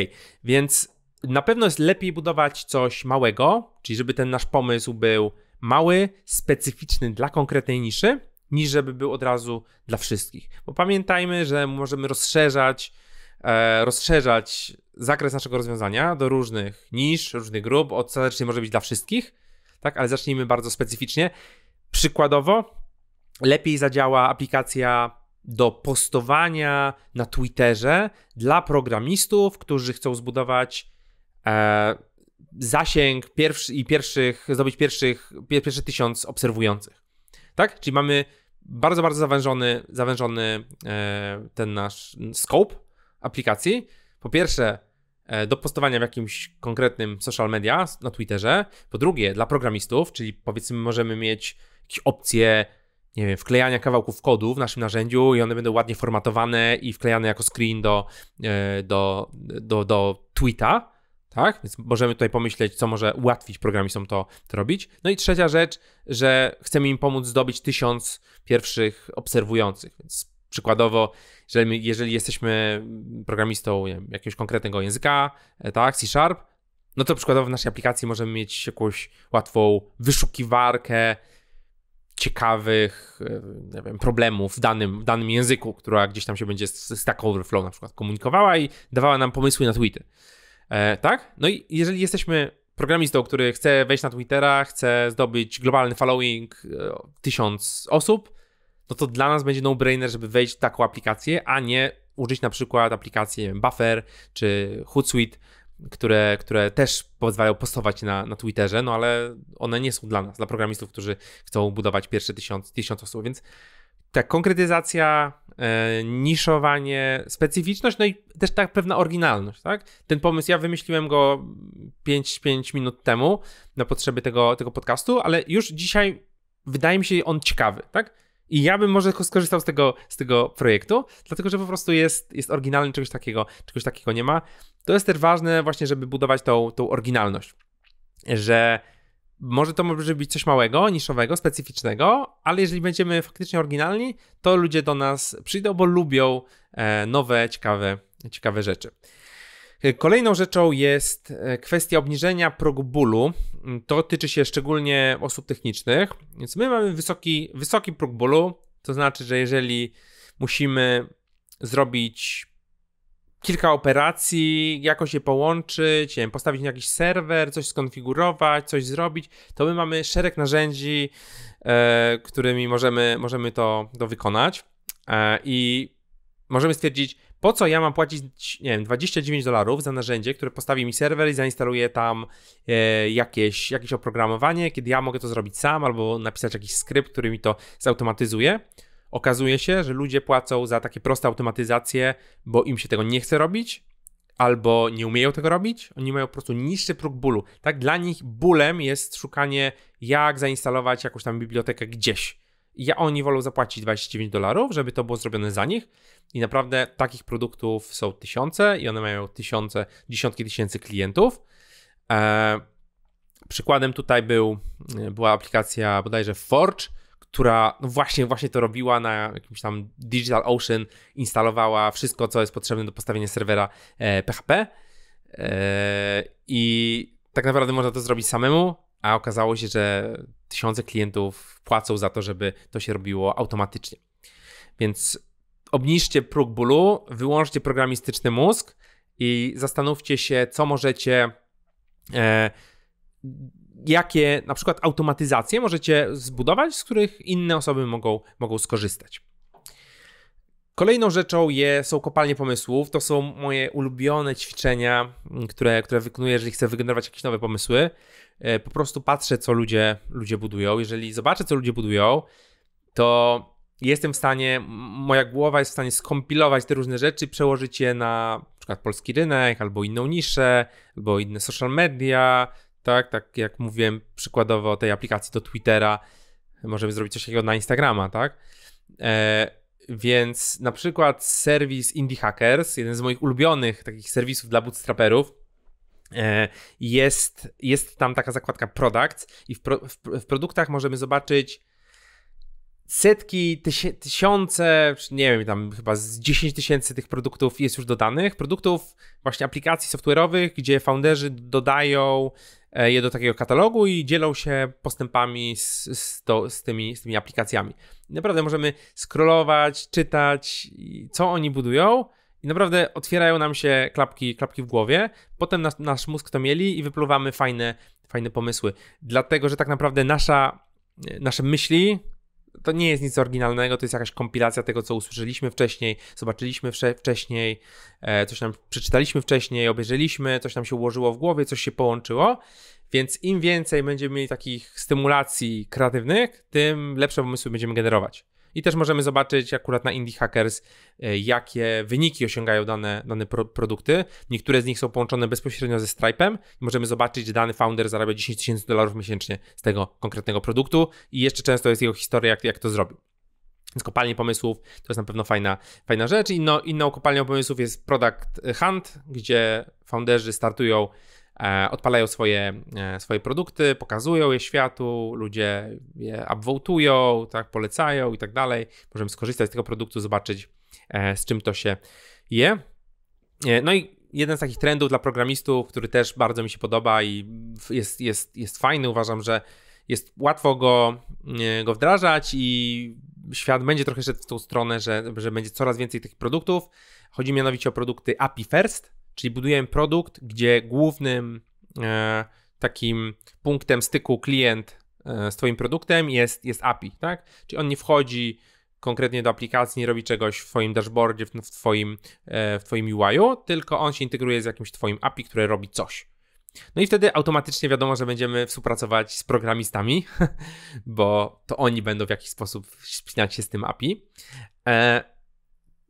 więc na pewno jest lepiej budować coś małego, czyli żeby ten nasz pomysł był mały, specyficzny dla konkretnej niszy, niż żeby był od razu dla wszystkich. Bo pamiętajmy, że możemy rozszerzać, e, rozszerzać zakres naszego rozwiązania do różnych nisz, różnych grup. Ostatecznie może być dla wszystkich, tak? Ale zacznijmy bardzo specyficznie. Przykładowo, lepiej zadziała aplikacja do postowania na Twitterze dla programistów, którzy chcą zbudować E, zasięg pierwszy i pierwszych, zdobyć pierwszych, pierwszy tysiąc obserwujących. Tak? Czyli mamy bardzo, bardzo zawężony, zawężony e, ten nasz scope aplikacji. Po pierwsze, e, do postowania w jakimś konkretnym social media na Twitterze. Po drugie, dla programistów, czyli powiedzmy, możemy mieć jakieś opcje, nie wiem, wklejania kawałków kodu w naszym narzędziu i one będą ładnie formatowane i wklejane jako screen do, do, do, do tweeta tak? Więc możemy tutaj pomyśleć, co może ułatwić programistom to, to robić. No i trzecia rzecz, że chcemy im pomóc zdobyć tysiąc pierwszych obserwujących, więc Przykładowo, jeżeli, jeżeli jesteśmy programistą wiem, jakiegoś konkretnego języka, e, tak, C Sharp, no to przykładowo w naszej aplikacji możemy mieć jakąś łatwą wyszukiwarkę ciekawych e, wiem, problemów w danym, w danym języku, która gdzieś tam się będzie z, z Stack Overflow na przykład komunikowała i dawała nam pomysły na tweety. E, tak? No i jeżeli jesteśmy programistą, który chce wejść na Twittera, chce zdobyć globalny following e, tysiąc osób, no to dla nas będzie no-brainer, żeby wejść w taką aplikację, a nie użyć na przykład aplikacji wiem, Buffer czy Hootsuite, które, które też pozwalają postować na, na Twitterze, no ale one nie są dla nas, dla programistów, którzy chcą budować pierwsze tysiąc, tysiąc osób, więc ta konkretyzacja E, niszowanie, specyficzność, no i też tak pewna oryginalność, tak? Ten pomysł, ja wymyśliłem go 5-5 minut temu na potrzeby tego, tego podcastu, ale już dzisiaj wydaje mi się on ciekawy, tak? I ja bym może skorzystał z tego, z tego projektu, dlatego że po prostu jest, jest oryginalny, czegoś takiego, czegoś takiego nie ma. To jest też ważne właśnie, żeby budować tą, tą oryginalność, że może to może być coś małego, niszowego, specyficznego, ale jeżeli będziemy faktycznie oryginalni, to ludzie do nas przyjdą, bo lubią e, nowe, ciekawe, ciekawe rzeczy. E, kolejną rzeczą jest e, kwestia obniżenia progu bólu. Mm, to tyczy się szczególnie osób technicznych, więc my mamy wysoki, wysoki próg bólu, to znaczy, że jeżeli musimy zrobić kilka operacji, jakoś je połączyć, nie wiem, postawić na jakiś serwer, coś skonfigurować, coś zrobić, to my mamy szereg narzędzi, e, którymi możemy, możemy to, to wykonać e, i możemy stwierdzić, po co ja mam płacić, nie wiem, 29 dolarów za narzędzie, które postawi mi serwer i zainstaluje tam e, jakieś, jakieś oprogramowanie, kiedy ja mogę to zrobić sam albo napisać jakiś skrypt, który mi to zautomatyzuje okazuje się, że ludzie płacą za takie proste automatyzacje, bo im się tego nie chce robić, albo nie umieją tego robić, oni mają po prostu niższy próg bólu. Tak, dla nich bólem jest szukanie, jak zainstalować jakąś tam bibliotekę gdzieś. ja, oni wolą zapłacić 29 dolarów, żeby to było zrobione za nich. I naprawdę takich produktów są tysiące i one mają tysiące, dziesiątki tysięcy klientów. Eee, przykładem tutaj był, e, była aplikacja bodajże Forge, która no właśnie, właśnie to robiła na jakimś tam Digital Ocean, instalowała wszystko, co jest potrzebne do postawienia serwera PHP e, e, i tak naprawdę można to zrobić samemu, a okazało się, że tysiące klientów płacą za to, żeby to się robiło automatycznie. Więc obniżcie próg bólu, wyłączcie programistyczny mózg i zastanówcie się, co możecie e, jakie na przykład automatyzacje możecie zbudować, z których inne osoby mogą, mogą skorzystać. Kolejną rzeczą je, są kopalnie pomysłów. To są moje ulubione ćwiczenia, mm, które, które wykonuję, jeżeli chcę wygenerować jakieś nowe pomysły. E, po prostu patrzę, co ludzie, ludzie budują. Jeżeli zobaczę, co ludzie budują, to jestem w stanie, moja głowa jest w stanie skompilować te różne rzeczy, przełożyć je na, na przykład polski rynek, albo inną niszę, albo inne social media, tak? Tak jak mówiłem przykładowo o tej aplikacji do Twittera, możemy zrobić coś takiego na Instagrama, tak? E, więc na przykład serwis Indie Hackers, jeden z moich ulubionych takich serwisów dla bootstraperów, e, jest, jest tam taka zakładka Products i w, pro, w, w produktach możemy zobaczyć setki, tysi- tysiące, nie wiem, tam chyba z 10 tysięcy tych produktów jest już dodanych. Produktów, właśnie aplikacji software'owych, gdzie founderzy dodają E, je do takiego katalogu i dzielą się postępami z, z, to, z, tymi, z tymi aplikacjami. Naprawdę możemy scrollować, czytać, co oni budują. I naprawdę otwierają nam się klapki, klapki w głowie, potem nas, nasz mózg to mieli i wypluwamy fajne, fajne pomysły. Dlatego, że tak naprawdę nasza, e, nasze myśli, to nie jest nic oryginalnego, to jest jakaś kompilacja tego, co usłyszeliśmy wcześniej, zobaczyliśmy wcześniej, e, coś nam przeczytaliśmy wcześniej, obejrzeliśmy, coś nam się ułożyło w głowie, coś się połączyło. Więc im więcej będziemy mieli takich stymulacji kreatywnych, tym lepsze pomysły będziemy generować. I też możemy zobaczyć akurat na Indie Hackers, e, jakie wyniki osiągają dane, dane pro, produkty. Niektóre z nich są połączone bezpośrednio ze Stripe'em. Możemy zobaczyć, że dany founder zarabia 10 tysięcy dolarów miesięcznie z tego konkretnego produktu i jeszcze często jest jego historia, jak, jak to zrobił. Więc kopalnie pomysłów to jest na pewno fajna, fajna rzecz. Inno, inną kopalnią pomysłów jest Product Hunt, gdzie founderzy startują E, odpalają swoje, e, swoje produkty, pokazują je światu, ludzie je upvotują, tak, polecają i tak dalej. Możemy skorzystać z tego produktu, zobaczyć e, z czym to się je. No i jeden z takich trendów dla programistów, który też bardzo mi się podoba i jest, jest, jest fajny, uważam, że jest łatwo go, go wdrażać i świat będzie trochę szedł w tą stronę, że, że będzie coraz więcej tych produktów. Chodzi mianowicie o produkty API First, Czyli budujemy produkt, gdzie głównym e, takim punktem styku klient e, z Twoim produktem jest, jest API, tak? Czyli on nie wchodzi konkretnie do aplikacji, nie robi czegoś w Twoim dashboardzie, w, w Twoim, e, w twoim UI-u, tylko on się integruje z jakimś Twoim API, które robi coś. No i wtedy automatycznie wiadomo, że będziemy współpracować z programistami, <laughs> bo to oni będą w jakiś sposób spinać się z tym API. E,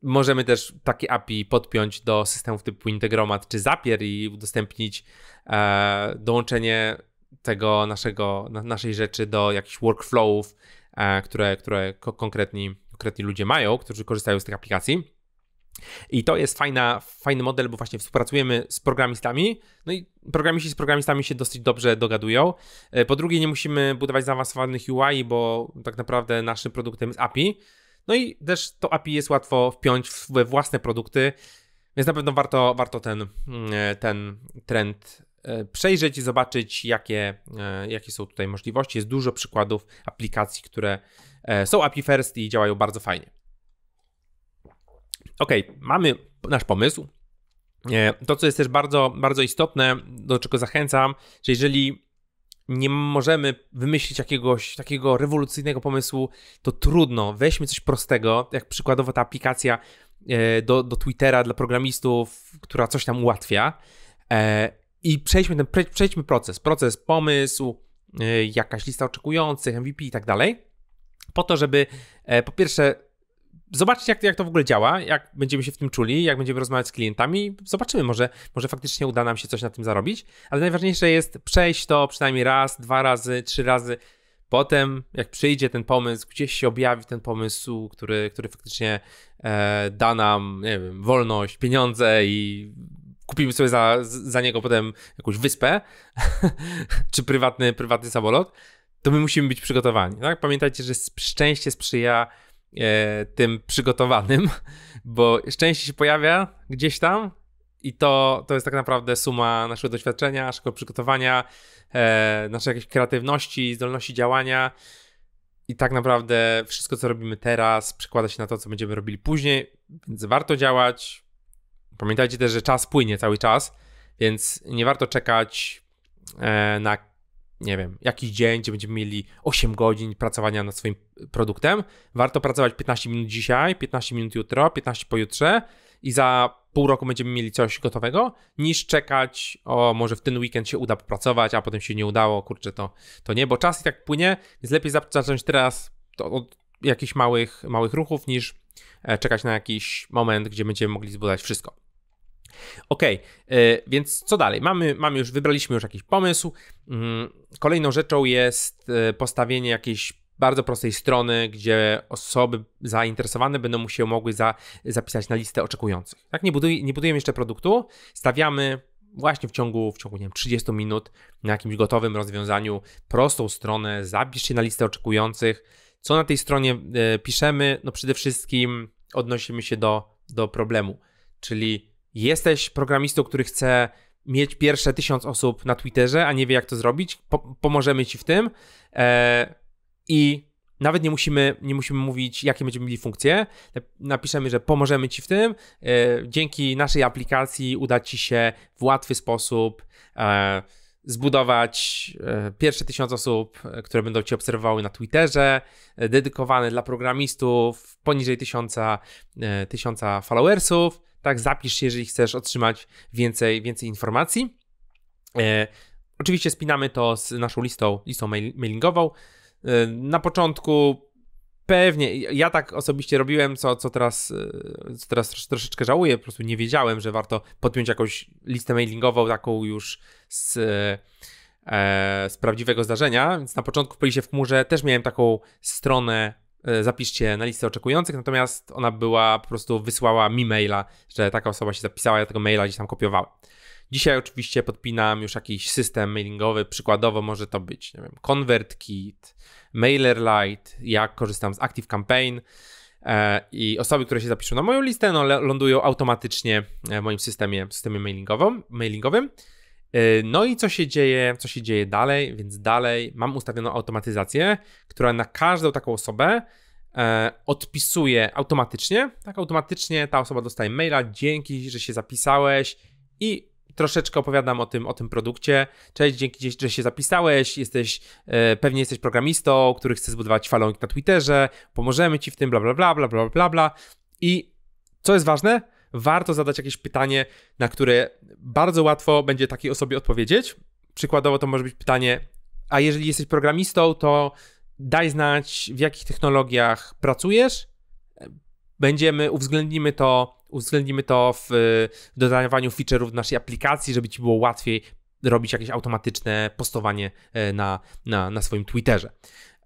Możemy też takie API podpiąć do systemów typu Integromat czy Zapier i udostępnić e, dołączenie tego naszego, na, naszej rzeczy do jakichś workflowów, e, które, które ko- konkretni, konkretni ludzie mają, którzy korzystają z tych aplikacji. I to jest fajna, fajny model, bo właśnie współpracujemy z programistami, no i programiści z programistami się dosyć dobrze dogadują. E, po drugie, nie musimy budować zaawansowanych UI, bo tak naprawdę naszym produktem jest API, no i też to API jest łatwo wpiąć we własne produkty, więc na pewno warto, warto ten, mm, e, ten trend e, przejrzeć i zobaczyć, jakie, e, jakie są tutaj możliwości. Jest dużo przykładów aplikacji, które są API first i działają bardzo fajnie. Ok, mamy nasz pomysł. To, co jest też bardzo, bardzo istotne, do czego zachęcam, że jeżeli nie możemy wymyślić jakiegoś takiego rewolucyjnego pomysłu, to trudno. Weźmy coś prostego, jak przykładowo ta aplikacja e, do, do Twittera dla programistów, która coś tam ułatwia. E, I przejdźmy ten przejdźmy proces. Proces, pomysł, e, jakaś lista oczekujących, MVP i tak dalej. Po to, żeby po pierwsze zobaczyć, jak, jak to w ogóle działa, jak będziemy się w tym czuli, jak będziemy rozmawiać z klientami. Zobaczymy, może, może faktycznie uda nam się coś na tym zarobić. Ale najważniejsze jest przejść to przynajmniej raz, dwa razy, trzy razy. Potem, jak przyjdzie ten pomysł, gdzieś się objawi ten pomysł, który, który faktycznie e, da nam, nie wiem, wolność, pieniądze i kupimy sobie za, za niego potem jakąś wyspę <laughs> czy prywatny, prywatny samolot, to my musimy być przygotowani. Tak? Pamiętajcie, że szczęście sprzyja E, tym przygotowanym, <laughs> bo szczęście się pojawia gdzieś tam i to, to jest tak naprawdę suma naszego doświadczenia, naszego przygotowania, e, naszej jakiejś kreatywności, zdolności działania. I tak naprawdę wszystko, co robimy teraz, przekłada się na to, co będziemy robili później, więc warto działać. Pamiętajcie też, że czas płynie cały czas, więc nie warto czekać e, na nie wiem, jakiś dzień, gdzie będziemy mieli 8 godzin pracowania nad swoim produktem. Warto pracować 15 minut dzisiaj, 15 minut jutro, 15 pojutrze i za pół roku będziemy mieli coś gotowego, niż czekać, o może w ten weekend się uda popracować, a potem się nie udało, kurczę, to, to nie, bo czas i tak płynie, więc lepiej zacząć teraz od jakichś małych, małych ruchów, niż e, czekać na jakiś moment, gdzie będziemy mogli zbudować wszystko. Okej, okay, e, więc co dalej? Mamy, mamy już, wybraliśmy już jakiś pomysł. Mm, kolejną rzeczą jest e, postawienie jakiejś bardzo prostej strony, gdzie osoby zainteresowane będą się mogły za, zapisać na listę oczekujących. Tak, nie, buduj, nie budujemy jeszcze produktu, stawiamy właśnie w ciągu, w ciągu nie wiem, 30 minut na jakimś gotowym rozwiązaniu prostą stronę, zapisz się na listę oczekujących. Co na tej stronie e, piszemy? No przede wszystkim odnosimy się do, do problemu, czyli jesteś programistą, który chce mieć pierwsze tysiąc osób na Twitterze, a nie wie jak to zrobić, po pomożemy ci w tym e, i nawet nie musimy, nie musimy mówić, jakie będziemy mieli funkcje. Napiszemy, że pomożemy ci w tym. E, dzięki naszej aplikacji uda ci się w łatwy sposób e, zbudować e, pierwsze tysiąc osób, e, które będą Cię obserwowały na Twitterze, e, dedykowane dla programistów poniżej tysiąca, tysiąca followersów tak? Zapisz się, jeżeli chcesz otrzymać więcej, więcej informacji. E, oczywiście spinamy to z naszą listą, listą mail, mailingową. E, na początku pewnie, ja tak osobiście robiłem, co, co, teraz, e, co teraz troszeczkę żałuję, po prostu nie wiedziałem, że warto podpiąć jakąś listę mailingową, taką już z, e, e z prawdziwego zdarzenia, więc na początku w Polisie w chmurze też miałem taką stronę E, zapiszcie na listę oczekujących, natomiast ona była, po prostu wysłała mi maila, że taka osoba się zapisała, ja tego maila gdzieś tam kopiowałem. Dzisiaj oczywiście podpinam już jakiś system mailingowy, przykładowo może to być, nie wiem, ConvertKit, MailerLite, ja korzystam z ActiveCampaign e, i osoby, które się zapiszą na moją listę, no, lądują automatycznie e, w moim systemie, systemie mailingowym. mailingowym. E, no i co się dzieje, co się dzieje dalej, więc dalej mam ustawioną automatyzację, która na każdą taką osobę e, odpisuje automatycznie. Tak automatycznie ta osoba dostaje maila, dzięki, że się zapisałeś i troszeczkę opowiadam o tym, o tym produkcie. Cześć, dzięki, że się zapisałeś, jesteś, e, pewnie jesteś programistą, który chce zbudować falonik na Twitterze, pomożemy ci w tym, bla, bla, bla, bla, bla, bla, bla. I co jest ważne? warto zadać jakieś pytanie, na które bardzo łatwo będzie takiej osobie odpowiedzieć. Przykładowo to może być pytanie, a jeżeli jesteś programistą, to daj znać, w jakich technologiach pracujesz. Będziemy, uwzględnimy to, uwzględnimy to w, w dodawaniu feature'ów naszej aplikacji, żeby ci było łatwiej robić jakieś automatyczne postowanie e, na, na, na swoim Twitterze.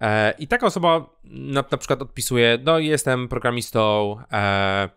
E, I taka osoba na, na przykład odpisuje, no jestem programistą, e,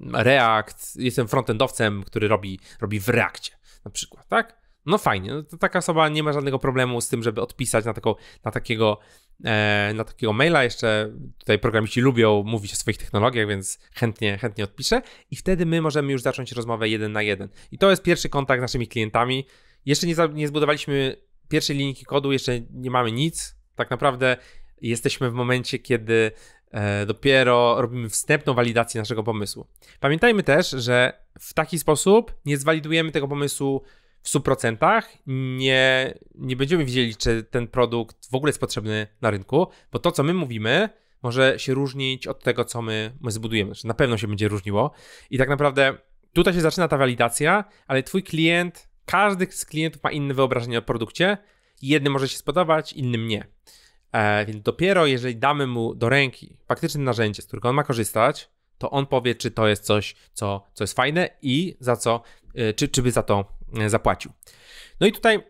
React, jestem frontendowcem, który robi, robi w Reakcie na przykład, tak? No fajnie, no to taka osoba nie ma żadnego problemu z tym, żeby odpisać na, taką, na, takiego, e, na takiego maila. Jeszcze tutaj programiści lubią mówić o swoich technologiach, więc chętnie, chętnie odpiszę. I wtedy my możemy już zacząć rozmowę jeden na jeden. I to jest pierwszy kontakt z naszymi klientami. Jeszcze nie, za, nie zbudowaliśmy pierwszej linijki kodu, jeszcze nie mamy nic. Tak naprawdę jesteśmy w momencie, kiedy E, dopiero robimy wstępną walidację naszego pomysłu. Pamiętajmy też, że w taki sposób nie zwalidujemy tego pomysłu w 100%, nie, nie będziemy wiedzieli, czy ten produkt w ogóle jest potrzebny na rynku, bo to, co my mówimy, może się różnić od tego, co my, my zbudujemy. Znaczy, na pewno się będzie różniło. I tak naprawdę tutaj się zaczyna ta walidacja, ale twój klient, każdy z klientów ma inne wyobrażenie o produkcie. Jednym może się spodobać, innym nie. E, więc dopiero jeżeli damy mu do ręki faktyczne narzędzie, z którego on ma korzystać, to on powie, czy to jest coś, co, co jest fajne i za co, e, czy, czy by za to e, zapłacił. No i tutaj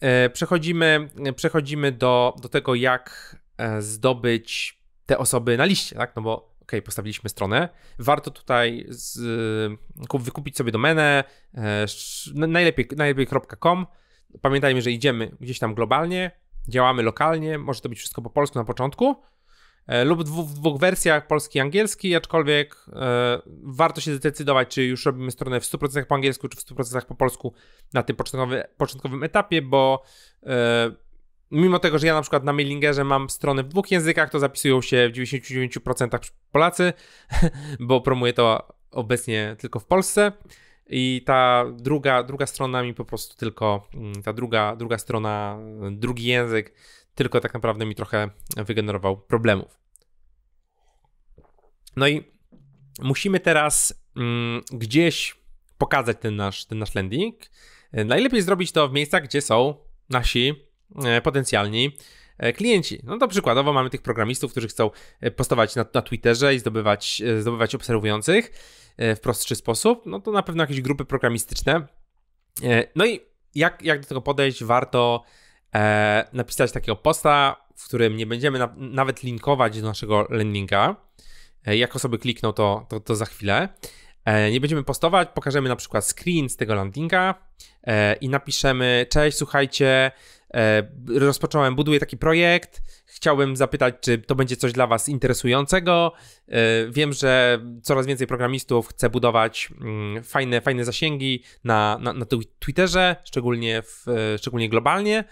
e, przechodzimy, przechodzimy do, do tego, jak zdobyć te osoby na liście, tak? No bo ok, postawiliśmy stronę. Warto tutaj z, wykupić sobie domenę, najlepiej, najlepiej.com. Pamiętajmy, że idziemy gdzieś tam globalnie, Działamy lokalnie, może to być wszystko po polsku na początku e, lub w dwóch wersjach, polski i angielski, aczkolwiek e, warto się zdecydować, czy już robimy stronę w 100% po angielsku, czy w 100% po polsku na tym początkowym etapie, bo e, mimo tego, że ja na przykład na Mailingerze mam strony w dwóch językach, to zapisują się w 99% Polacy, <laughs> bo promuję to obecnie tylko w Polsce. I ta druga, druga strona mi po prostu tylko, mm, ta druga, druga strona, drugi język, tylko tak naprawdę mi trochę wygenerował problemów. No i musimy teraz mm, gdzieś pokazać ten nasz, ten nasz landing. E, najlepiej zrobić to w miejscach, gdzie są nasi e, potencjalni E, klienci. No to przykładowo mamy tych programistów, którzy chcą e, postawać na, na Twitterze i zdobywać, e, zdobywać obserwujących w prostszy sposób. No to na pewno jakieś grupy programistyczne. No i jak, jak do tego podejść? Warto e, napisać takiego posta, w którym nie będziemy na, nawet linkować do naszego landinga. jak osoby klikną, to, to, to za chwilę. nie będziemy postować, pokażemy na przykład screen z tego landinga i napiszemy: Cześć, słuchajcie, E, rozpocząłem, buduję taki projekt, chciałbym zapytać, czy to będzie coś dla Was interesującego. E, wiem, że coraz więcej programistów chce budować mm, fajne, fajne zasięgi na, na, na Twitterze, szczególnie, w, e, szczególnie globalnie.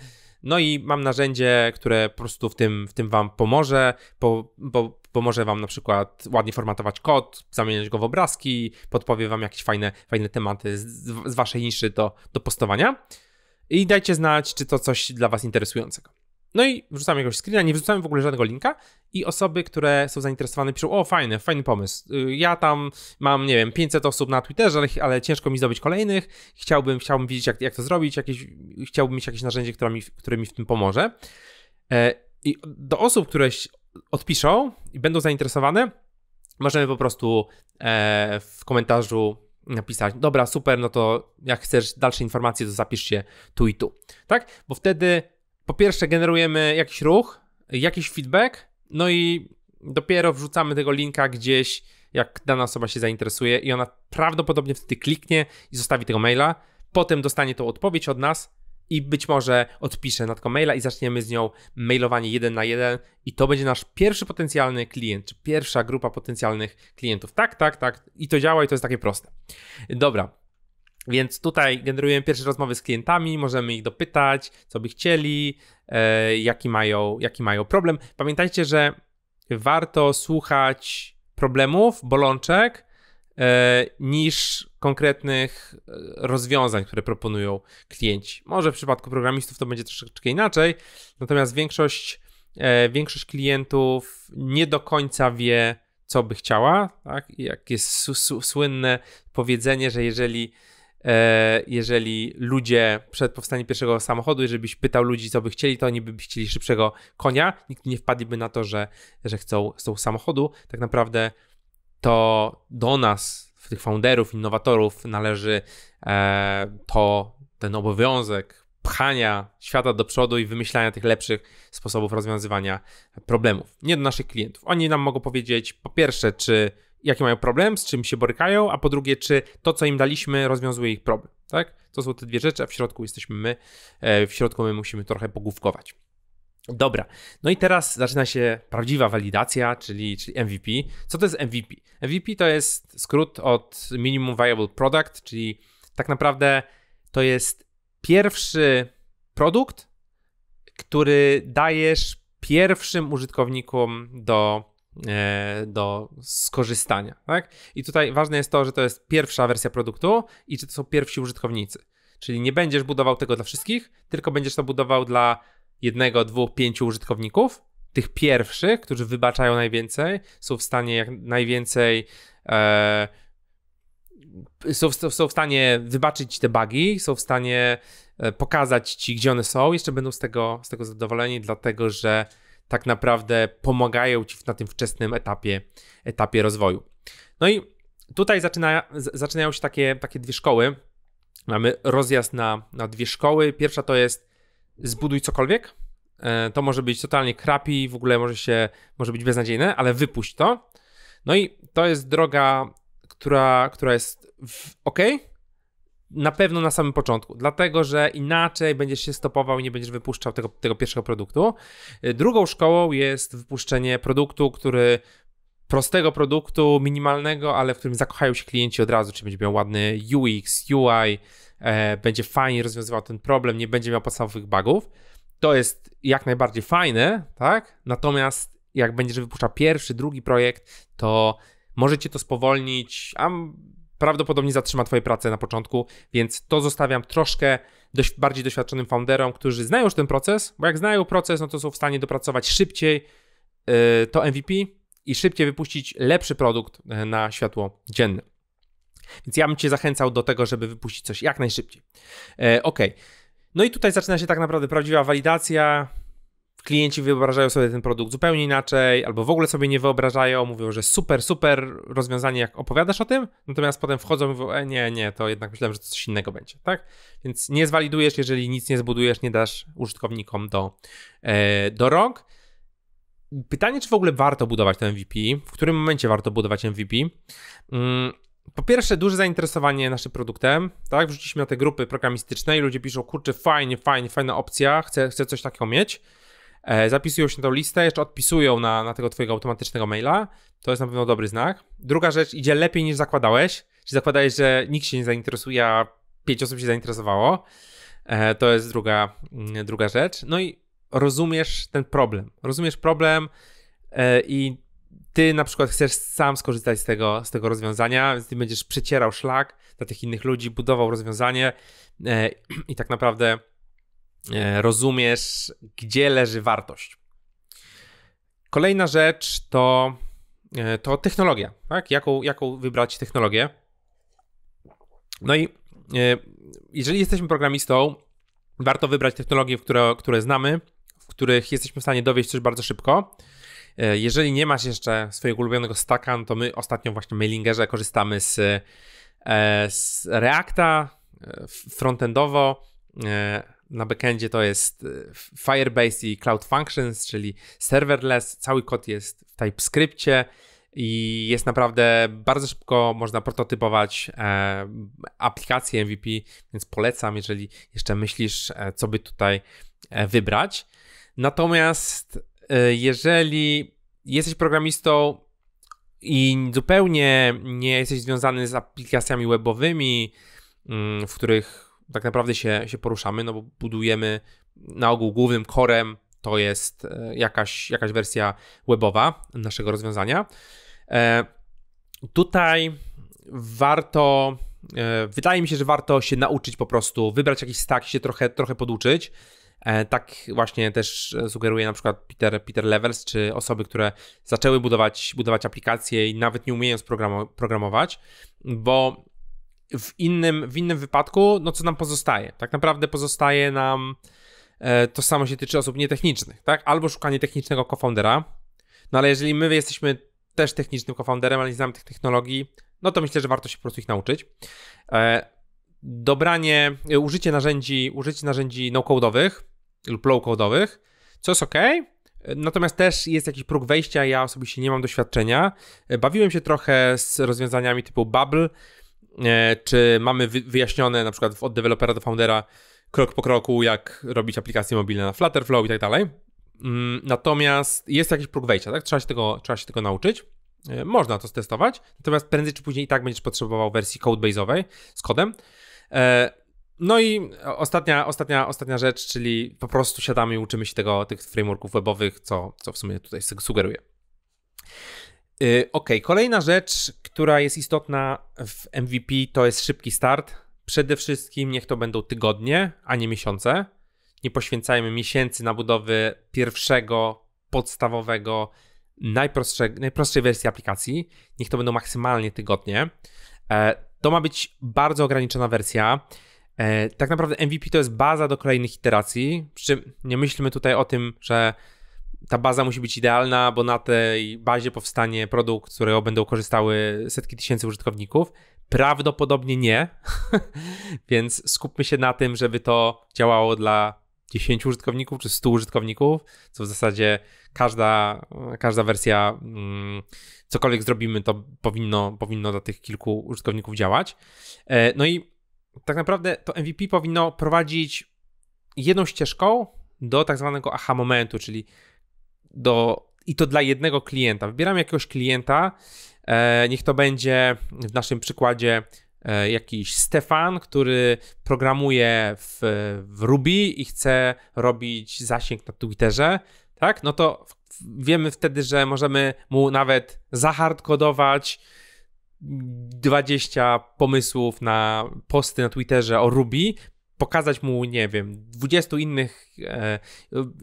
No i mam narzędzie, które po prostu w tym, w tym Wam pomoże, bo, bo pomoże Wam na przykład ładnie formatować kod, zamieniać go w obrazki, podpowie Wam jakieś fajne, fajne tematy z, z Waszej niszy do, do postowania i dajcie znać, czy to coś dla Was interesującego. No i wrzucamy jakiegoś screena, nie wrzucamy w ogóle żadnego linka i osoby, które są zainteresowane piszą, o fajny, fajny pomysł, y, ja tam mam, nie wiem, 500 osób na Twitterze, ale, ale ciężko mi zdobyć kolejnych, chciałbym, chciałbym wiedzieć, jak, jak to zrobić, jakieś, chciałbym mieć jakieś narzędzie, które mi, które mi w tym pomoże. E, I do osób, które odpiszą i będą zainteresowane, możemy po prostu e, w komentarzu napisać, dobra, super, no to jak chcesz dalsze informacje, to zapisz się tu i tu, tak? Bo wtedy po pierwsze generujemy jakiś ruch, jakiś feedback, no i dopiero wrzucamy tego linka gdzieś, jak dana osoba się zainteresuje i ona prawdopodobnie wtedy kliknie i zostawi tego maila, potem dostanie tą odpowiedź od nas, i być może odpiszę na tylko maila i zaczniemy z nią mailowanie jeden na jeden i to będzie nasz pierwszy potencjalny klient, czy pierwsza grupa potencjalnych klientów. Tak, tak, tak. I to działa i to jest takie proste. Dobra, więc tutaj generujemy pierwsze rozmowy z klientami, możemy ich dopytać, co by chcieli, e, jaki, mają, jaki mają problem. Pamiętajcie, że warto słuchać problemów, bolączek, E, niż konkretnych e, rozwiązań, które proponują klienci. Może w przypadku programistów to będzie troszeczkę inaczej, natomiast większość, e, większość klientów nie do końca wie, co by chciała. Tak? Jak jest su- su- słynne powiedzenie, że jeżeli jeżeli ludzie przed powstaniem pierwszego samochodu, jeżeli byś pytał ludzi, co by chcieli, to oni by chcieli szybszego konia, nikt nie wpadłby na to, że, że chcą, chcą samochodu. Tak naprawdę to do nas, tych founderów, innowatorów, należy e, to, ten obowiązek pchania świata do przodu i wymyślania tych lepszych sposobów rozwiązywania problemów. Nie do naszych klientów. Oni nam mogą powiedzieć, po pierwsze, czy jaki mają problem, z czym się borykają, a po drugie, czy to, co im daliśmy, rozwiązuje ich problem. Tak? To są te dwie rzeczy, a w środku jesteśmy my. E, w środku my musimy trochę pogłówkować. Dobra, no i teraz zaczyna się prawdziwa walidacja, czyli, czyli MVP. Co to jest MVP? MVP to jest skrót od Minimum Viable Product, czyli tak naprawdę to jest pierwszy produkt, który dajesz pierwszym użytkownikom do, e, do skorzystania. Tak? I tutaj ważne jest to, że to jest pierwsza wersja produktu i czy to są pierwsi użytkownicy. Czyli nie będziesz budował tego dla wszystkich, tylko będziesz to budował dla jednego, dwóch, pięciu użytkowników, tych pierwszych, którzy wybaczają najwięcej, są w stanie jak najwięcej. E, są, są, w stanie wybaczyć te bugi, są w stanie e, pokazać ci, gdzie one są, jeszcze będą z tego, z tego zadowoleni, dlatego że tak naprawdę pomagają ci na tym wczesnym etapie, etapie rozwoju. No i tutaj zaczyna, zaczynają się takie, takie dwie szkoły. Mamy rozjazd na, na dwie szkoły. Pierwsza to jest zbuduj cokolwiek. E, to może być totalnie krapi, w ogóle może się, może być beznadziejne, ale wypuść to. No i to jest droga, która, która jest ok, na pewno na samym początku, dlatego że inaczej będziesz się stopował i nie będziesz wypuszczał tego, tego pierwszego produktu. E, drugą szkołą jest wypuszczenie produktu, który prostego produktu, minimalnego, ale w którym zakochają się klienci od razu, czy będzie miał ładny UX, UI, E, będzie fajnie rozwiązywał ten problem, nie będzie miał podstawowych bugów. To jest jak najbardziej fajne, tak? Natomiast jak będziesz wypuszczał pierwszy, drugi projekt, to możecie to spowolnić, a prawdopodobnie zatrzyma Twoje prace na początku, więc to zostawiam troszkę dość, bardziej doświadczonym founderom, którzy znają już ten proces, bo jak znają proces, no to są w stanie dopracować szybciej yy, to MVP i szybciej wypuścić lepszy produkt e, na światło dzienne. Więc ja bym cię zachęcał do tego, żeby wypuścić coś jak najszybciej. E, ok. No i tutaj zaczyna się tak naprawdę prawdziwa walidacja. Klienci wyobrażają sobie ten produkt zupełnie inaczej, albo w ogóle sobie nie wyobrażają, mówią, że super, super rozwiązanie, jak opowiadasz o tym, natomiast potem wchodzą i mówią, e, nie, nie, to jednak myślałem, że coś innego będzie, tak? Więc nie zwalidujesz, jeżeli nic nie zbudujesz, nie dasz użytkownikom do, e, do rąk. Pytanie, czy w ogóle warto budować to MVP, w którym momencie warto budować MVP. Mm, po pierwsze, duże zainteresowanie naszym produktem, tak? Wrzuciliśmy na te grupy programistyczne i ludzie piszą, kurczę, fajnie, fajnie, fajna opcja, chcę, chcę coś takiego mieć. E, zapisują się na tą listę, jeszcze odpisują na, na tego twojego automatycznego maila. To jest na pewno dobry znak. Druga rzecz, idzie lepiej niż zakładałeś. Czyli zakładałeś, że nikt się nie zainteresuje, a pięć osób się zainteresowało. E, to jest druga, mm, druga rzecz. No i rozumiesz ten problem. Rozumiesz problem e, i ty na przykład chcesz sam skorzystać z tego, z tego rozwiązania, więc ty będziesz przecierał szlak dla tych innych ludzi, budował rozwiązanie e, i tak naprawdę e, rozumiesz, gdzie leży wartość. Kolejna rzecz to, e, to technologia, tak? Jaką, jaką wybrać technologię. No i e, jeżeli jesteśmy programistą, warto wybrać technologie, które, które znamy, w których jesteśmy w stanie dowieść coś bardzo szybko, E, jeżeli nie masz jeszcze swojego ulubionego stacka, no to my ostatnio właśnie w Mailingerze korzystamy z, e, z Reacta e, frontendowo. Na backendzie to jest Firebase i Cloud Functions, czyli serverless. Cały kod jest w TypeScriptie i jest naprawdę bardzo szybko można prototypować aplikację MVP, więc polecam, jeżeli jeszcze myślisz, co by tutaj wybrać. Natomiast Y, jeżeli jesteś programistą i zupełnie nie jesteś związany z aplikacjami webowymi, mm, w których tak naprawdę się, się poruszamy, no bo budujemy na ogół głównym korem to jest e, jakaś, jakaś wersja webowa naszego rozwiązania. E, tutaj warto, e, wydaje mi się, że warto się nauczyć po prostu, wybrać jakiś stack, się trochę, trochę poduczyć E, tak właśnie też sugeruje na przykład Peter, Peter Levels, czy osoby, które zaczęły budować, budować aplikacje i nawet nie umieją programować, bo w innym, w innym wypadku, no co nam pozostaje? Tak naprawdę pozostaje nam, e, to samo się tyczy osób nietechnicznych, tak? Albo szukanie technicznego cofoundera, no ale jeżeli my jesteśmy też technicznym cofounderem, ale nie znamy tych technologii, no to myślę, że warto się po prostu ich nauczyć. E, dobranie, użycie narzędzi, użycie narzędzi no-codowych, lub low codeowych, co jest ok. Natomiast też jest jakiś próg wejścia, ja osobiście nie mam doświadczenia. Bawiłem się trochę z rozwiązaniami typu Bubble, e, czy mamy wyjaśnione na przykład od dewelopera do foundera krok po kroku, jak robić aplikacje mobilne na Flutterflow i tak dalej. Mm, natomiast jest jakiś próg wejścia, tak? Trzeba się tego, trzeba się tego nauczyć. E, można to stestować, natomiast prędzej czy później i tak będziesz potrzebował wersji codebase'owej z kodem. E, no i ostatnia, ostatnia, ostatnia rzecz, czyli po prostu siadamy i uczymy się tego, tych frameworków webowych, co, co w sumie tutaj sugeruję. Y, ok, kolejna rzecz, która jest istotna w MVP, to jest szybki start. Przede wszystkim niech to będą tygodnie, a nie miesiące. Nie poświęcajmy miesięcy na budowę pierwszego, podstawowego, najprostszej, najprostszej wersji aplikacji. Niech to będą maksymalnie tygodnie. E, to ma być bardzo ograniczona wersja. E, tak naprawdę MVP to jest baza do kolejnych iteracji, przy czym nie myślmy tutaj o tym, że ta baza musi być idealna, bo na tej bazie powstanie produkt, z którego będą korzystały setki tysięcy użytkowników. Prawdopodobnie nie, <laughs> więc skupmy się na tym, żeby to działało dla 10 użytkowników czy 100 użytkowników, co w zasadzie każda, każda wersja, mm, cokolwiek zrobimy, to powinno, powinno dla tych kilku użytkowników działać. E, no i tak naprawdę to MVP powinno prowadzić jedną ścieżką do tak zwanego aha momentu, czyli do i to dla jednego klienta. Wybieramy jakiegoś klienta, e, niech to będzie w naszym przykładzie e, jakiś Stefan, który programuje w, w Ruby i chce robić zasięg na Twitterze, tak? No to wiemy wtedy, że możemy mu nawet zahardkodować 20 pomysłów na posty na Twitterze o Ruby, pokazać mu, nie wiem, 20 innych e,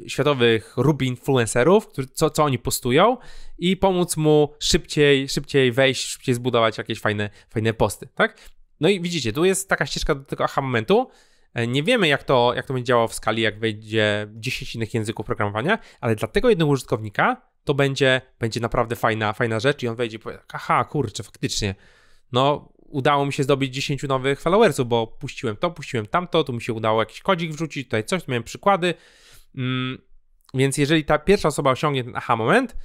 światowych Ruby influencerów, który, co, co oni postują i pomóc mu szybciej, szybciej wejść, szybciej zbudować jakieś fajne, fajne posty, tak? No i widzicie, tu jest taka ścieżka do tego aha momentu. E, nie wiemy, jak to, jak to będzie działało w skali, jak wejdzie 10 innych języków programowania, ale dla tego jednego użytkownika to będzie, będzie naprawdę fajna, fajna rzecz i on wejdzie i powie, tak, aha, kurczę, faktycznie, no udało mi się zdobyć 10 nowych followersów, bo puściłem to, puściłem tamto, tu mi się udało jakiś kodzik wrzucić, tutaj coś, tu miałem przykłady, mm, więc jeżeli ta pierwsza osoba osiągnie ten aha moment,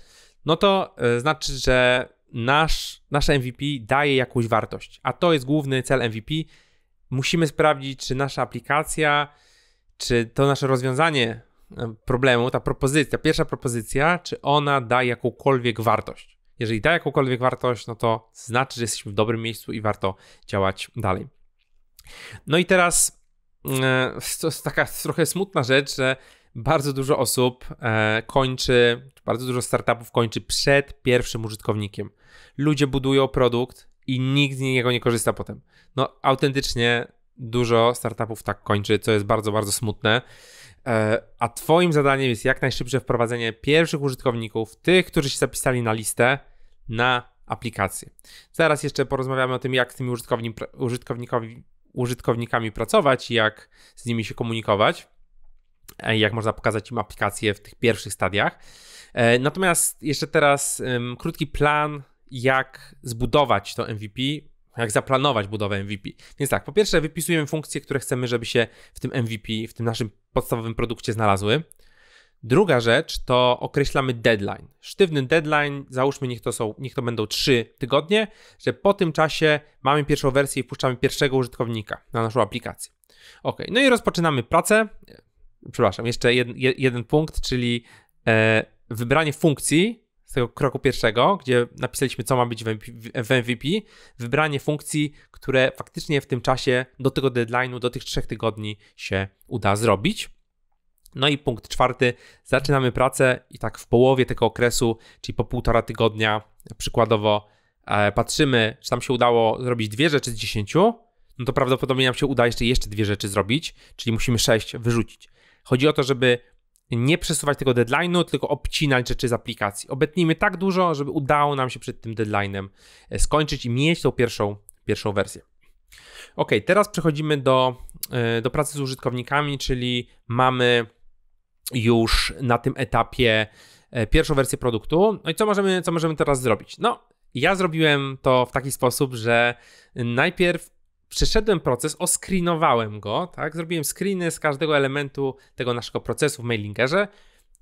no to e, znaczy, że nasz, nasze MVP daje jakąś wartość, a to jest główny cel MVP. Musimy sprawdzić, czy nasza aplikacja, czy to nasze rozwiązanie problemu, ta propozycja, pierwsza propozycja, czy ona da jakąkolwiek wartość. Jeżeli da jakąkolwiek wartość, no to znaczy, że jesteśmy w dobrym miejscu i warto działać dalej. No i teraz mm, e, to jest taka trochę smutna rzecz, że bardzo dużo osób e, kończy, bardzo dużo startupów kończy przed pierwszym użytkownikiem. Ludzie budują produkt i nikt z niego nie korzysta potem. No autentycznie dużo startupów tak kończy, co jest bardzo, bardzo smutne. E, a Twoim zadaniem jest jak najszybsze wprowadzenie pierwszych użytkowników, tych, którzy się zapisali na listę, na aplikację. Zaraz jeszcze porozmawiamy o tym, jak z tymi użytkownikami, użytkownikami pracować, jak z nimi się komunikować, e, jak można pokazać im aplikację w tych pierwszych stadiach. E, natomiast jeszcze teraz um, krótki plan, jak zbudować to MVP jak zaplanować budowę MVP. Więc tak, po pierwsze wypisujemy funkcje, które chcemy, żeby się w tym MVP, w tym naszym podstawowym produkcie znalazły. Druga rzecz to określamy deadline. Sztywny deadline, załóżmy, niech to, są, niech to będą 3 tygodnie, że po tym czasie mamy pierwszą wersję i wpuszczamy pierwszego użytkownika na naszą aplikację. Ok, no i rozpoczynamy pracę. Przepraszam, jeszcze jed, jeden punkt, czyli e, wybranie funkcji, z tego kroku pierwszego, gdzie napisaliśmy, co ma być w MVP, wybranie funkcji, które faktycznie w tym czasie do tego deadline'u, do tych trzech tygodni się uda zrobić. No i punkt czwarty, zaczynamy pracę i tak w połowie tego okresu, czyli po półtora tygodnia, przykładowo e, patrzymy, czy tam się udało zrobić dwie rzeczy z dziesięciu, no to prawdopodobnie nam się uda jeszcze, jeszcze dwie rzeczy zrobić, czyli musimy sześć wyrzucić. Chodzi o to, żeby nie przesuwać tego deadline'u, tylko obcinać rzeczy z aplikacji. Obetnijmy tak dużo, żeby udało nam się przed tym deadline'em e, skończyć i mieć tą pierwszą, pierwszą wersję. Ok, teraz przechodzimy do, e, do pracy z użytkownikami, czyli mamy już na tym etapie e, pierwszą wersję produktu. No i co możemy, co możemy teraz zrobić? No, ja zrobiłem to w taki sposób, że najpierw przeszedłem proces, oskrinowałem go, tak? Zrobiłem screeny z każdego elementu tego naszego procesu w mailingerze.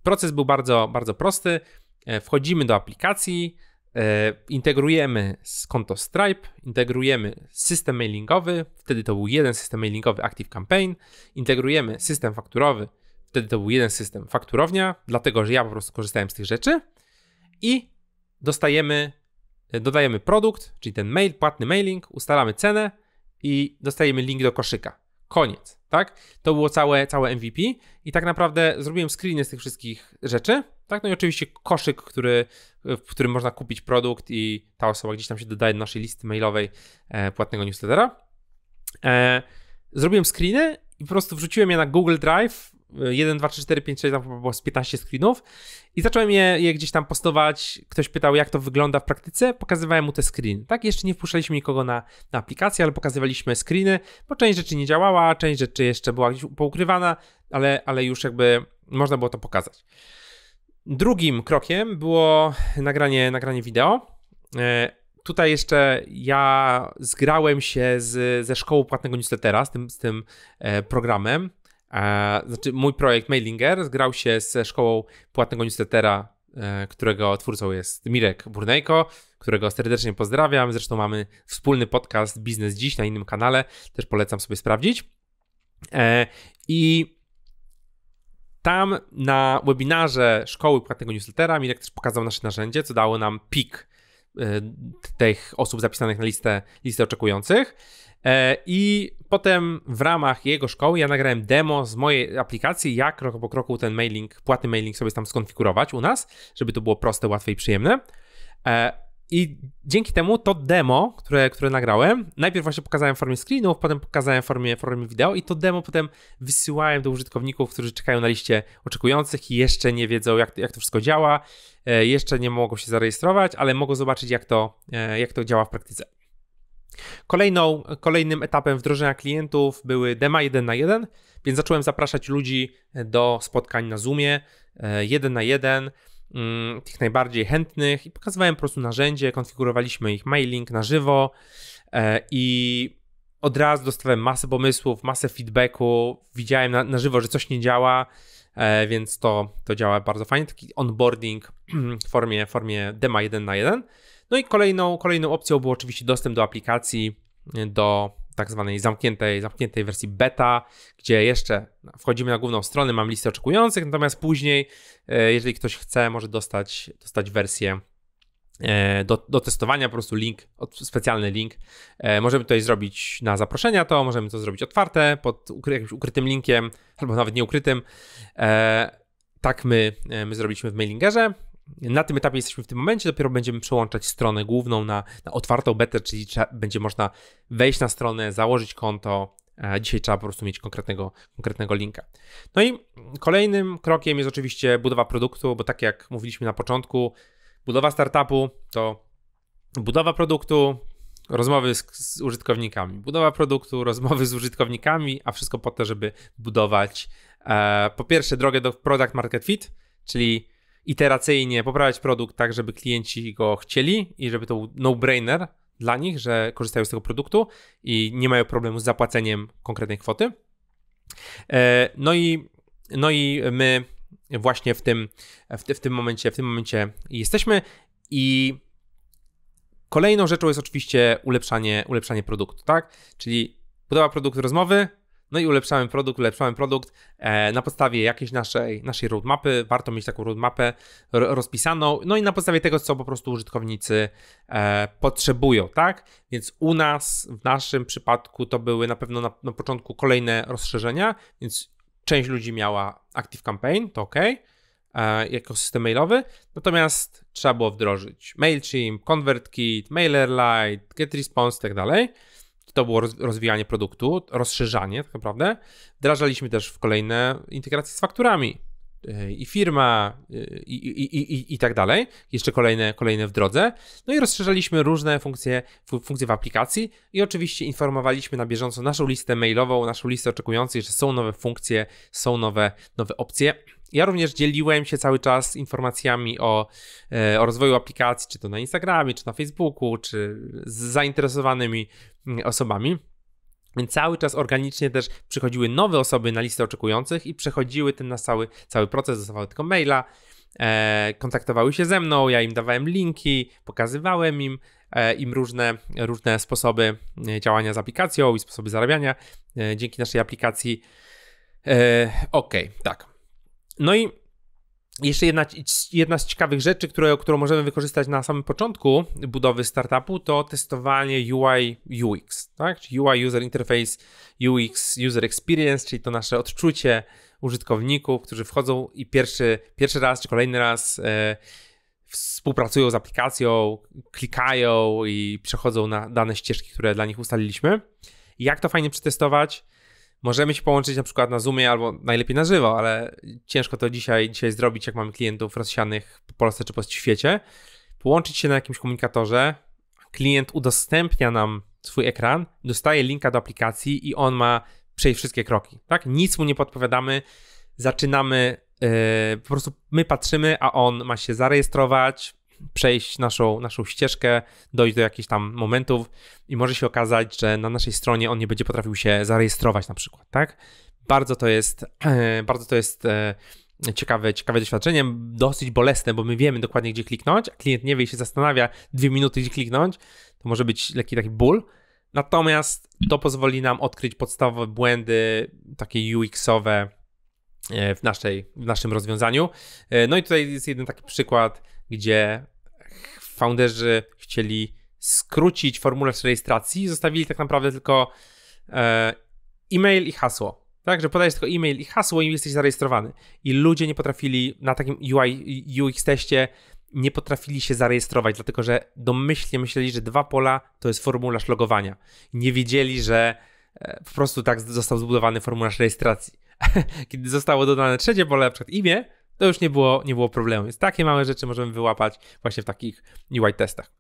Proces był bardzo, bardzo prosty. E, wchodzimy do aplikacji, e, integrujemy z konto Stripe, integrujemy system mailingowy, wtedy to był jeden system mailingowy Active Campaign, integrujemy system fakturowy, wtedy to był jeden system fakturownia, dlatego że ja po prostu korzystałem z tych rzeczy i dostajemy, e, dodajemy produkt, czyli ten mail, płatny mailing, ustalamy cenę, i dostajemy link do koszyka. Koniec, tak? To było całe, całe MVP i tak naprawdę zrobiłem screeny z tych wszystkich rzeczy, tak? No i oczywiście koszyk, który, w którym można kupić produkt i ta osoba gdzieś tam się dodaje do naszej listy mailowej e, płatnego newslettera. E, zrobiłem screeny i po prostu wrzuciłem je na Google Drive 1, 2, 3, 4, 5, 6, tam było z 15 screenów i zacząłem je, je, gdzieś tam postować. Ktoś pytał, jak to wygląda w praktyce, pokazywałem mu te screeny. Tak, jeszcze nie wpuszczaliśmy nikogo na, na aplikację, ale pokazywaliśmy screeny, bo część rzeczy nie działała, część rzeczy jeszcze była gdzieś poukrywana, ale, ale już jakby można było to pokazać. Drugim krokiem było nagranie, nagranie wideo. E, tutaj jeszcze ja zgrałem się z, ze szkoły płatnego newslettera, z tym, z tym e, programem. E, znaczy, mój projekt Mailinger zgrał się ze szkołą płatnego newslettera, e, którego twórcą jest Mirek Burnejko, którego serdecznie pozdrawiam. Zresztą mamy wspólny podcast Biznes Dziś na innym kanale, też polecam sobie sprawdzić. E, I tam na webinarze szkoły płatnego newslettera Mirek też pokazał nasze narzędzie, co dało nam pik e, tych osób zapisanych na listę, listę oczekujących. E, I potem w ramach jego szkoły ja nagrałem demo z mojej aplikacji, jak krok po kroku ten mailing, płatny mailing sobie tam skonfigurować u nas, żeby to było proste, łatwe i przyjemne. E, I dzięki temu to demo, które, które nagrałem, najpierw właśnie pokazałem w formie screenów, potem pokazałem w formie, formie wideo i to demo potem wysyłałem do użytkowników, którzy czekają na liście oczekujących i jeszcze nie wiedzą, jak, jak to wszystko działa, e, jeszcze nie mogą się zarejestrować, ale mogą zobaczyć, jak to, jak to działa w praktyce. Kolejną, kolejnym etapem wdrożenia klientów były dema 1 na 1, więc zacząłem zapraszać ludzi do spotkań na Zoomie 1 e, na 1, mm, tych najbardziej chętnych i pokazywałem po prostu narzędzie, konfigurowaliśmy ich mailing na żywo e, i od razu dostałem masę pomysłów, masę feedbacku, widziałem na, na żywo, że coś nie działa, e, więc to, to działa bardzo fajnie, taki onboarding <clears throat> w formie, formie dema 1 na 1. No i kolejną, kolejną opcją był oczywiście dostęp do aplikacji, e, do tak zwanej zamkniętej, zamkniętej wersji beta, gdzie jeszcze wchodzimy na główną stronę, mam listę oczekujących, natomiast później, e, jeżeli ktoś chce, może dostać, dostać wersję e, do, do testowania, po prostu link, specjalny link. Możemy tutaj zrobić na zaproszenia to, możemy to zrobić otwarte, pod ukry, jakimś ukrytym linkiem, albo nawet nieukrytym. Tak my, my zrobiliśmy w mailingerze na tym etapie jesteśmy w tym momencie, dopiero będziemy przełączać stronę główną na, na otwartą betę, czyli trzeba, będzie można wejść na stronę, założyć konto. E, dzisiaj trzeba po prostu mieć konkretnego, konkretnego linka. No i kolejnym krokiem jest oczywiście budowa produktu, bo tak jak mówiliśmy na początku, budowa startupu to budowa produktu, rozmowy z, z, użytkownikami, budowa produktu, rozmowy z użytkownikami, a wszystko po to, żeby budować e, po pierwsze drogę do product market fit, czyli iteracyjnie poprawiać produkt tak, żeby klienci go chcieli i żeby to był no-brainer dla nich, że korzystają z tego produktu i nie mają problemu z zapłaceniem konkretnej kwoty. E, no i, no i my właśnie w tym, w, w tym momencie, w tym momencie jesteśmy i kolejną rzeczą jest oczywiście ulepszanie, ulepszanie produktu, tak? Czyli budowa produktu rozmowy, no i ulepszamy produkt, ulepszamy produkt e, na podstawie jakiejś naszej, naszej roadmapy. Warto mieć taką roadmapę rozpisaną, no i na podstawie tego, co po prostu użytkownicy e, potrzebują, tak? Więc u nas, w naszym przypadku, to były na pewno na, na początku kolejne rozszerzenia, więc część ludzi miała Active Campaign, to ok, jako e, system mailowy, natomiast trzeba było wdrożyć MailChimp, ConvertKit, MailerLite, GetResponse i tak dalej to było rozwijanie produktu, rozszerzanie tak naprawdę. Wdrażaliśmy też w kolejne integracje z fakturami y, i firma y, i, i, i, i, tak dalej. Jeszcze kolejne, kolejne w drodze. No i rozszerzaliśmy różne funkcje, funkcje w aplikacji i oczywiście informowaliśmy na bieżąco naszą listę mailową, naszą listę oczekujących, że są nowe funkcje, są nowe, nowe opcje. Ja również dzieliłem się cały czas informacjami o, e, o rozwoju aplikacji, czy to na Instagramie, czy na Facebooku, czy z zainteresowanymi Mm, osobami. Więc cały czas organicznie też przychodziły nowe osoby na listę oczekujących i przechodziły ten na cały, cały proces, dostawały tylko maila, e, kontaktowały się ze mną, ja im dawałem linki, pokazywałem im, e, im różne, różne sposoby e, działania z aplikacją i sposoby zarabiania e, dzięki naszej aplikacji. E, ok, tak. No i jeszcze jedna, jedna z ciekawych rzeczy, które, którą możemy wykorzystać na samym początku budowy startupu, to testowanie UI UX, tak? Czyli UI User Interface, UX User Experience, czyli to nasze odczucie użytkowników, którzy wchodzą i pierwszy, pierwszy raz czy kolejny raz e, współpracują z aplikacją, klikają i przechodzą na dane ścieżki, które dla nich ustaliliśmy. Jak to fajnie przetestować? Możemy się połączyć na przykład na Zoomie albo najlepiej na żywo, ale ciężko to dzisiaj, dzisiaj zrobić, jak mamy klientów rozsianych po Polsce czy po świecie. Połączyć się na jakimś komunikatorze, klient udostępnia nam swój ekran, dostaje linka do aplikacji i on ma przejść wszystkie kroki. Tak? Nic mu nie podpowiadamy, zaczynamy, yy, po prostu my patrzymy, a on ma się zarejestrować, przejść naszą, naszą ścieżkę, dojść do jakichś tam momentów i może się okazać, że na naszej stronie on nie będzie potrafił się zarejestrować na przykład, tak? Bardzo to jest, <clears throat> bardzo to jest e, ciekawe, ciekawe doświadczenie, dosyć bolesne, bo my wiemy dokładnie, gdzie kliknąć, a klient nie wie i się zastanawia dwie minuty, gdzie kliknąć, to może być lekki taki ból, Natomiast to pozwoli nam odkryć podstawowe błędy, takie UX-owe e, w, naszej, w naszym rozwiązaniu. E, no i tutaj jest jeden taki przykład gdzie founderzy chcieli skrócić formularz rejestracji, zostawili tak naprawdę tylko e, e-mail i hasło. Tak, że podajesz tylko e-mail i hasło i jesteś zarejestrowany. I ludzie nie potrafili na takim UI, UX teście nie potrafili się zarejestrować, dlatego że domyślnie myśleli, że dwa pola to jest formularz logowania. Nie wiedzieli, że e, po prostu tak został zbudowany formularz rejestracji. <laughs> Kiedy zostało dodane trzecie pole, na przykład imię, to już nie było, nie było problemu. Więc takie małe rzeczy możemy wyłapać właśnie w takich UI testach.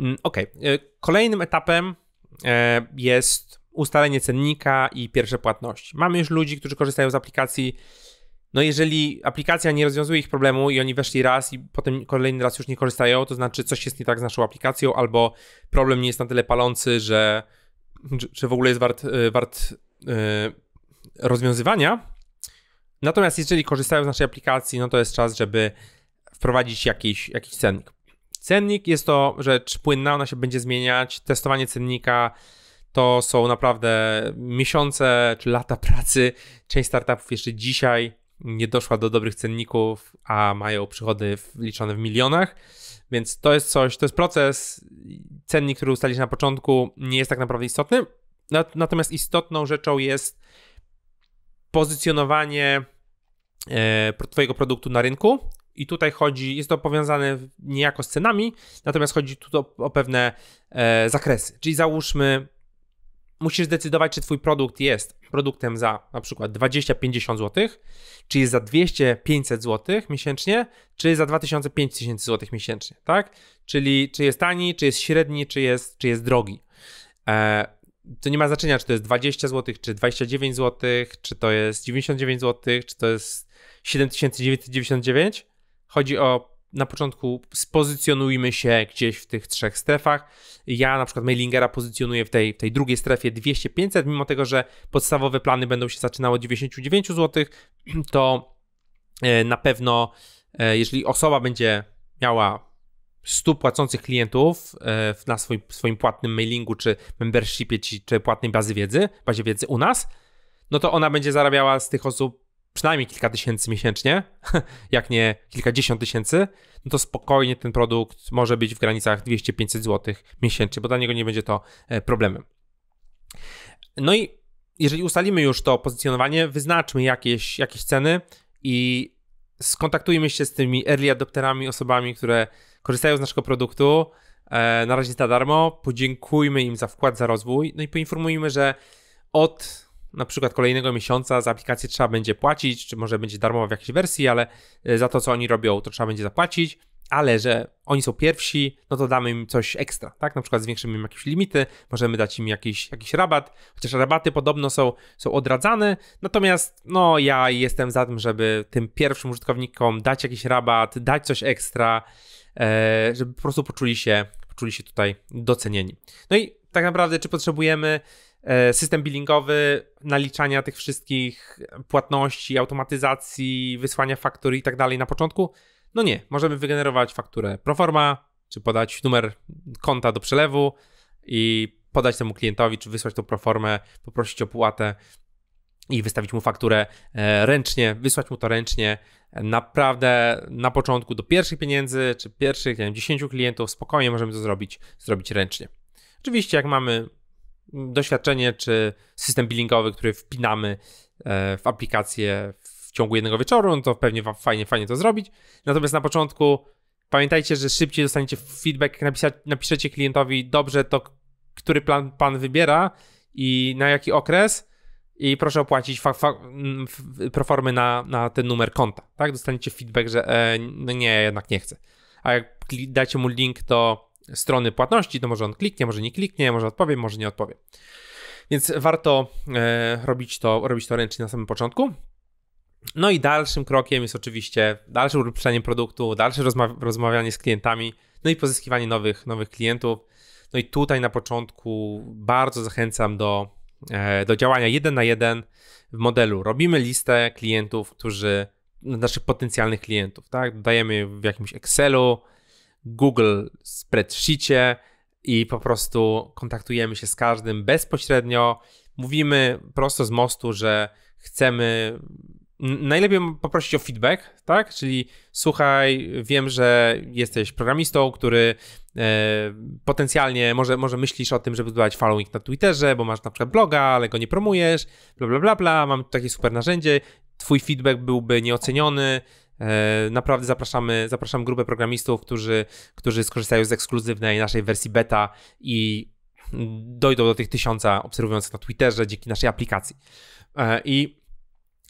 Mm, ok, e, kolejnym etapem e, jest ustalenie cennika i pierwsze płatności. Mamy już ludzi, którzy korzystają z aplikacji. No, jeżeli aplikacja nie rozwiązuje ich problemu i oni weszli raz i potem kolejny raz już nie korzystają, to znaczy coś jest nie tak z naszą aplikacją, albo problem nie jest na tyle palący, że, że w ogóle jest wart, e, wart rozwiązywania, Natomiast jeżeli korzystają z naszej aplikacji, no to jest czas, żeby wprowadzić jakiś, jakiś cennik. Cennik jest to rzecz płynna, ona się będzie zmieniać. Testowanie cennika to są naprawdę miesiące czy lata pracy. Część startupów jeszcze dzisiaj nie doszła do dobrych cenników, a mają przychody liczone w milionach. Więc to jest coś, to jest proces. Cennik, który ustaliliśmy na początku, nie jest tak naprawdę istotny. natomiast istotną rzeczą jest pozycjonowanie e, Twojego produktu na rynku. I tutaj chodzi, jest to powiązane niejako z cenami, natomiast chodzi tu o, pewne e, zakresy. Czyli załóżmy, musisz zdecydować, czy Twój produkt jest produktem za na przykład 20-50 zł, czy jest za 200-500 zł miesięcznie, czy za 2000-5000 zł miesięcznie, tak? Czyli czy jest tani, czy jest średni, czy jest, czy jest drogi. E, to nie ma znaczenia, czy to jest 20 zł, czy 29 zł, czy to jest 99 zł, czy to jest 7999. Chodzi o na początku spozycjonujmy się gdzieś w tych trzech strefach. Ja na przykład Mailingera pozycjonuję w tej, tej drugiej strefie 200-500, mimo tego, że podstawowe plany będą się zaczynały od 99 zł, to e, na pewno e, jeżeli osoba będzie miała 100 płacących klientów e, na swoim, swoim płatnym mailingu, czy membershipie, czy płatnej bazy wiedzy, bazie wiedzy u nas, no to ona będzie zarabiała z tych osób przynajmniej kilka tysięcy miesięcznie, <laughs> jak nie kilkadziesiąt tysięcy, no to spokojnie ten produkt może być w granicach 200-500 zł miesięcznie, bo dla niego nie będzie to e, problemem. No i jeżeli ustalimy już to pozycjonowanie, wyznaczmy jakieś, jakieś ceny i skontaktujmy się z tymi early adopterami, osobami, które korzystają z naszego produktu, e, na razie za darmo, podziękujmy im za wkład, za rozwój, no i poinformujmy, że od na przykład kolejnego miesiąca za aplikację trzeba będzie płacić, czy może będzie darmowa w jakiejś wersji, ale e, za to, co oni robią, to trzeba będzie zapłacić, ale że oni są pierwsi, no to damy im coś ekstra, tak? Na przykład zwiększymy im jakieś limity, możemy dać im jakiś, jakiś rabat, chociaż rabaty podobno są, są odradzane, natomiast no ja jestem za tym, żeby tym pierwszym użytkownikom dać jakiś rabat, dać coś ekstra, E, żeby po prostu poczuli się, poczuli się tutaj docenieni. No i tak naprawdę, czy potrzebujemy e, system billingowy, naliczania tych wszystkich płatności, automatyzacji, wysłania faktur i tak dalej na początku? No nie, możemy wygenerować fakturę proforma, czy podać numer konta do przelewu i podać temu klientowi, czy wysłać tą proformę, poprosić o płatę i wystawić mu fakturę e, ręcznie, wysłać mu to ręcznie naprawdę na początku do pierwszych pieniędzy, czy pierwszych, nie wiem, 10 klientów spokojnie możemy to zrobić, zrobić ręcznie. Oczywiście jak mamy doświadczenie, czy system billingowy, który wpinamy e, w aplikację w ciągu jednego wieczoru, no to pewnie fajnie, fajnie to zrobić. Natomiast na początku pamiętajcie, że szybciej dostaniecie feedback, jak napiszecie klientowi dobrze to, który plan pan wybiera i na jaki okres, i proszę opłacić fa- fa- mm, proformy na, na ten numer konta, tak? Dostaniecie feedback, że e, no nie, jednak nie chcę. A jak dacie mu link do strony płatności, to może on kliknie, może nie kliknie, może odpowie, może nie odpowie. Więc warto e, robić, to, robić to ręcznie na samym początku. No i dalszym krokiem jest oczywiście dalsze ulepszanie produktu, dalsze rozma- rozmawianie z klientami, no i pozyskiwanie nowych, nowych klientów. No i tutaj na początku bardzo zachęcam do E, do działania jeden na jeden w modelu. Robimy listę klientów, którzy, naszych potencjalnych klientów, tak? Dodajemy w jakimś Excelu, Google spreadsheetie i po prostu kontaktujemy się z każdym bezpośrednio. Mówimy prosto z mostu, że chcemy najlepiej poprosić o feedback, tak? Czyli słuchaj, wiem, że jesteś programistą, który e, potencjalnie może, może myślisz o tym, żeby zbudować following na Twitterze, bo masz na przykład bloga, ale go nie promujesz, bla bla bla bla, mam takie super narzędzie, twój feedback byłby nieoceniony. E, naprawdę zapraszamy, zapraszam grupę programistów, którzy, którzy skorzystają z ekskluzywnej naszej wersji beta i dojdą do tych tysiąca obserwujących na Twitterze dzięki naszej aplikacji. E, I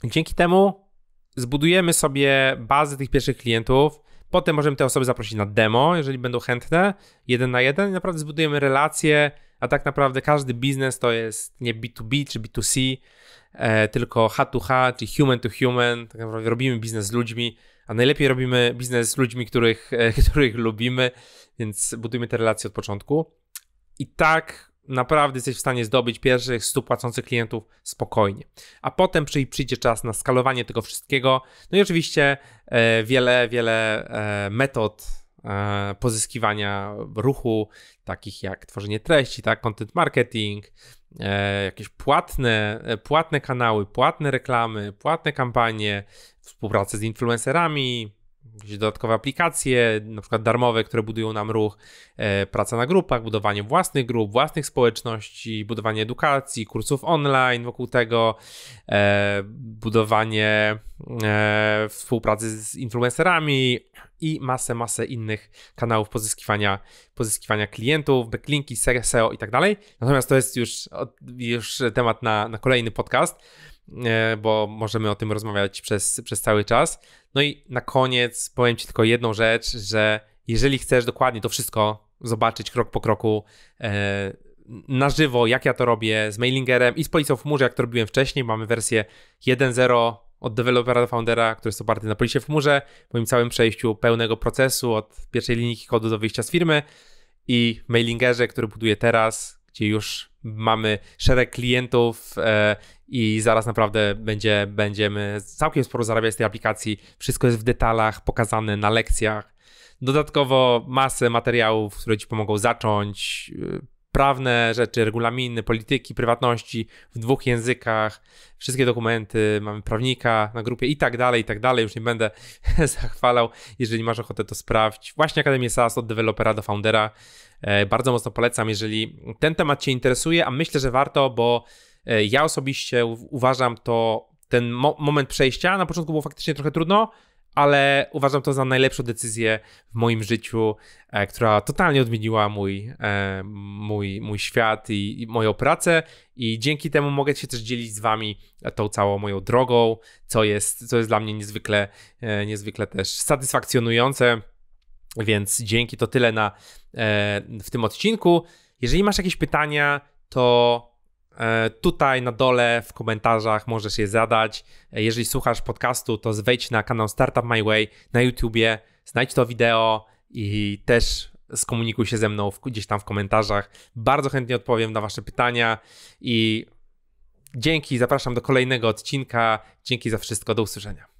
Dzięki temu zbudujemy sobie bazę tych pierwszych klientów, potem możemy te osoby zaprosić na demo, jeżeli będą chętne, jeden na jeden i naprawdę zbudujemy relacje, a tak naprawdę każdy biznes to jest nie B2B czy B2C, e, tylko H2H, czyli human to human, tak naprawdę robimy biznes z ludźmi, a najlepiej robimy biznes z ludźmi, których, e, <laughs> których lubimy, więc budujmy te relacje od początku. I tak naprawdę jesteś w stanie zdobyć pierwszych 100 płacących klientów spokojnie. A potem przy, przyjdzie czas na skalowanie tego wszystkiego. No i oczywiście e, wiele, wiele e, metod e, pozyskiwania ruchu, takich jak tworzenie treści, tak, content marketing, e, jakieś płatne, e, płatne kanały, płatne reklamy, płatne kampanie, współpracę z influencerami, jakieś dodatkowe aplikacje, na przykład darmowe, które budują nam ruch, e, praca na grupach, budowanie własnych grup, własnych społeczności, budowanie edukacji, kursów online wokół tego, e, budowanie e, współpracy z influencerami i masę, masę innych kanałów pozyskiwania, pozyskiwania klientów, backlinki, SEO i tak dalej. Natomiast to jest już, już temat na, na kolejny podcast. E, bo możemy o tym rozmawiać przez, przez cały czas. No i na koniec powiem Ci tylko jedną rzecz, że jeżeli chcesz dokładnie to wszystko zobaczyć krok po kroku e, na żywo, jak ja to robię z Mailingerem i z Policją w chmurze, jak to robiłem wcześniej, mamy wersję 1.0 od dewelopera do foundera, który jest oparty na Policie w chmurze, moim całym przejściu pełnego procesu od pierwszej linijki kodu do wyjścia z firmy i mailingerze, który buduję teraz, gdzie już mamy szereg klientów e, i zaraz naprawdę będzie, będziemy całkiem sporo zarabiać z tej aplikacji. Wszystko jest w detalach, pokazane na lekcjach. Dodatkowo masę materiałów, które ci pomogą zacząć. E, prawne rzeczy, regulaminy, polityki, prywatności w dwóch językach, wszystkie dokumenty, mamy prawnika na grupie i tak dalej, i tak dalej. Już nie będę <laughs> zachwalał. Jeżeli masz ochotę, to sprawdź. Właśnie Akademię SaaS od dewelopera do foundera. E, bardzo mocno polecam, jeżeli ten temat Cię interesuje, a myślę, że warto, bo e, ja osobiście uważam to, ten mo moment przejścia, na początku było faktycznie trochę trudno, ale uważam to za najlepszą decyzję w moim życiu, e, która totalnie odmieniła mój, e, mój, mój świat i, i, moją pracę. I dzięki temu mogę się też dzielić z wami tą całą moją drogą, co jest, co jest dla mnie niezwykle, e, niezwykle też satysfakcjonujące. Więc dzięki to tyle na, e, w tym odcinku. Jeżeli masz jakieś pytania, to e, tutaj na dole w komentarzach możesz je zadać. E, jeżeli słuchasz podcastu, to wejdź na kanał Startup My Way na YouTubie, znajdź to wideo i też skomunikuj się ze mną gdzieś tam w komentarzach. Bardzo chętnie odpowiem na Wasze pytania i dzięki, zapraszam do kolejnego odcinka. Dzięki za wszystko, do usłyszenia.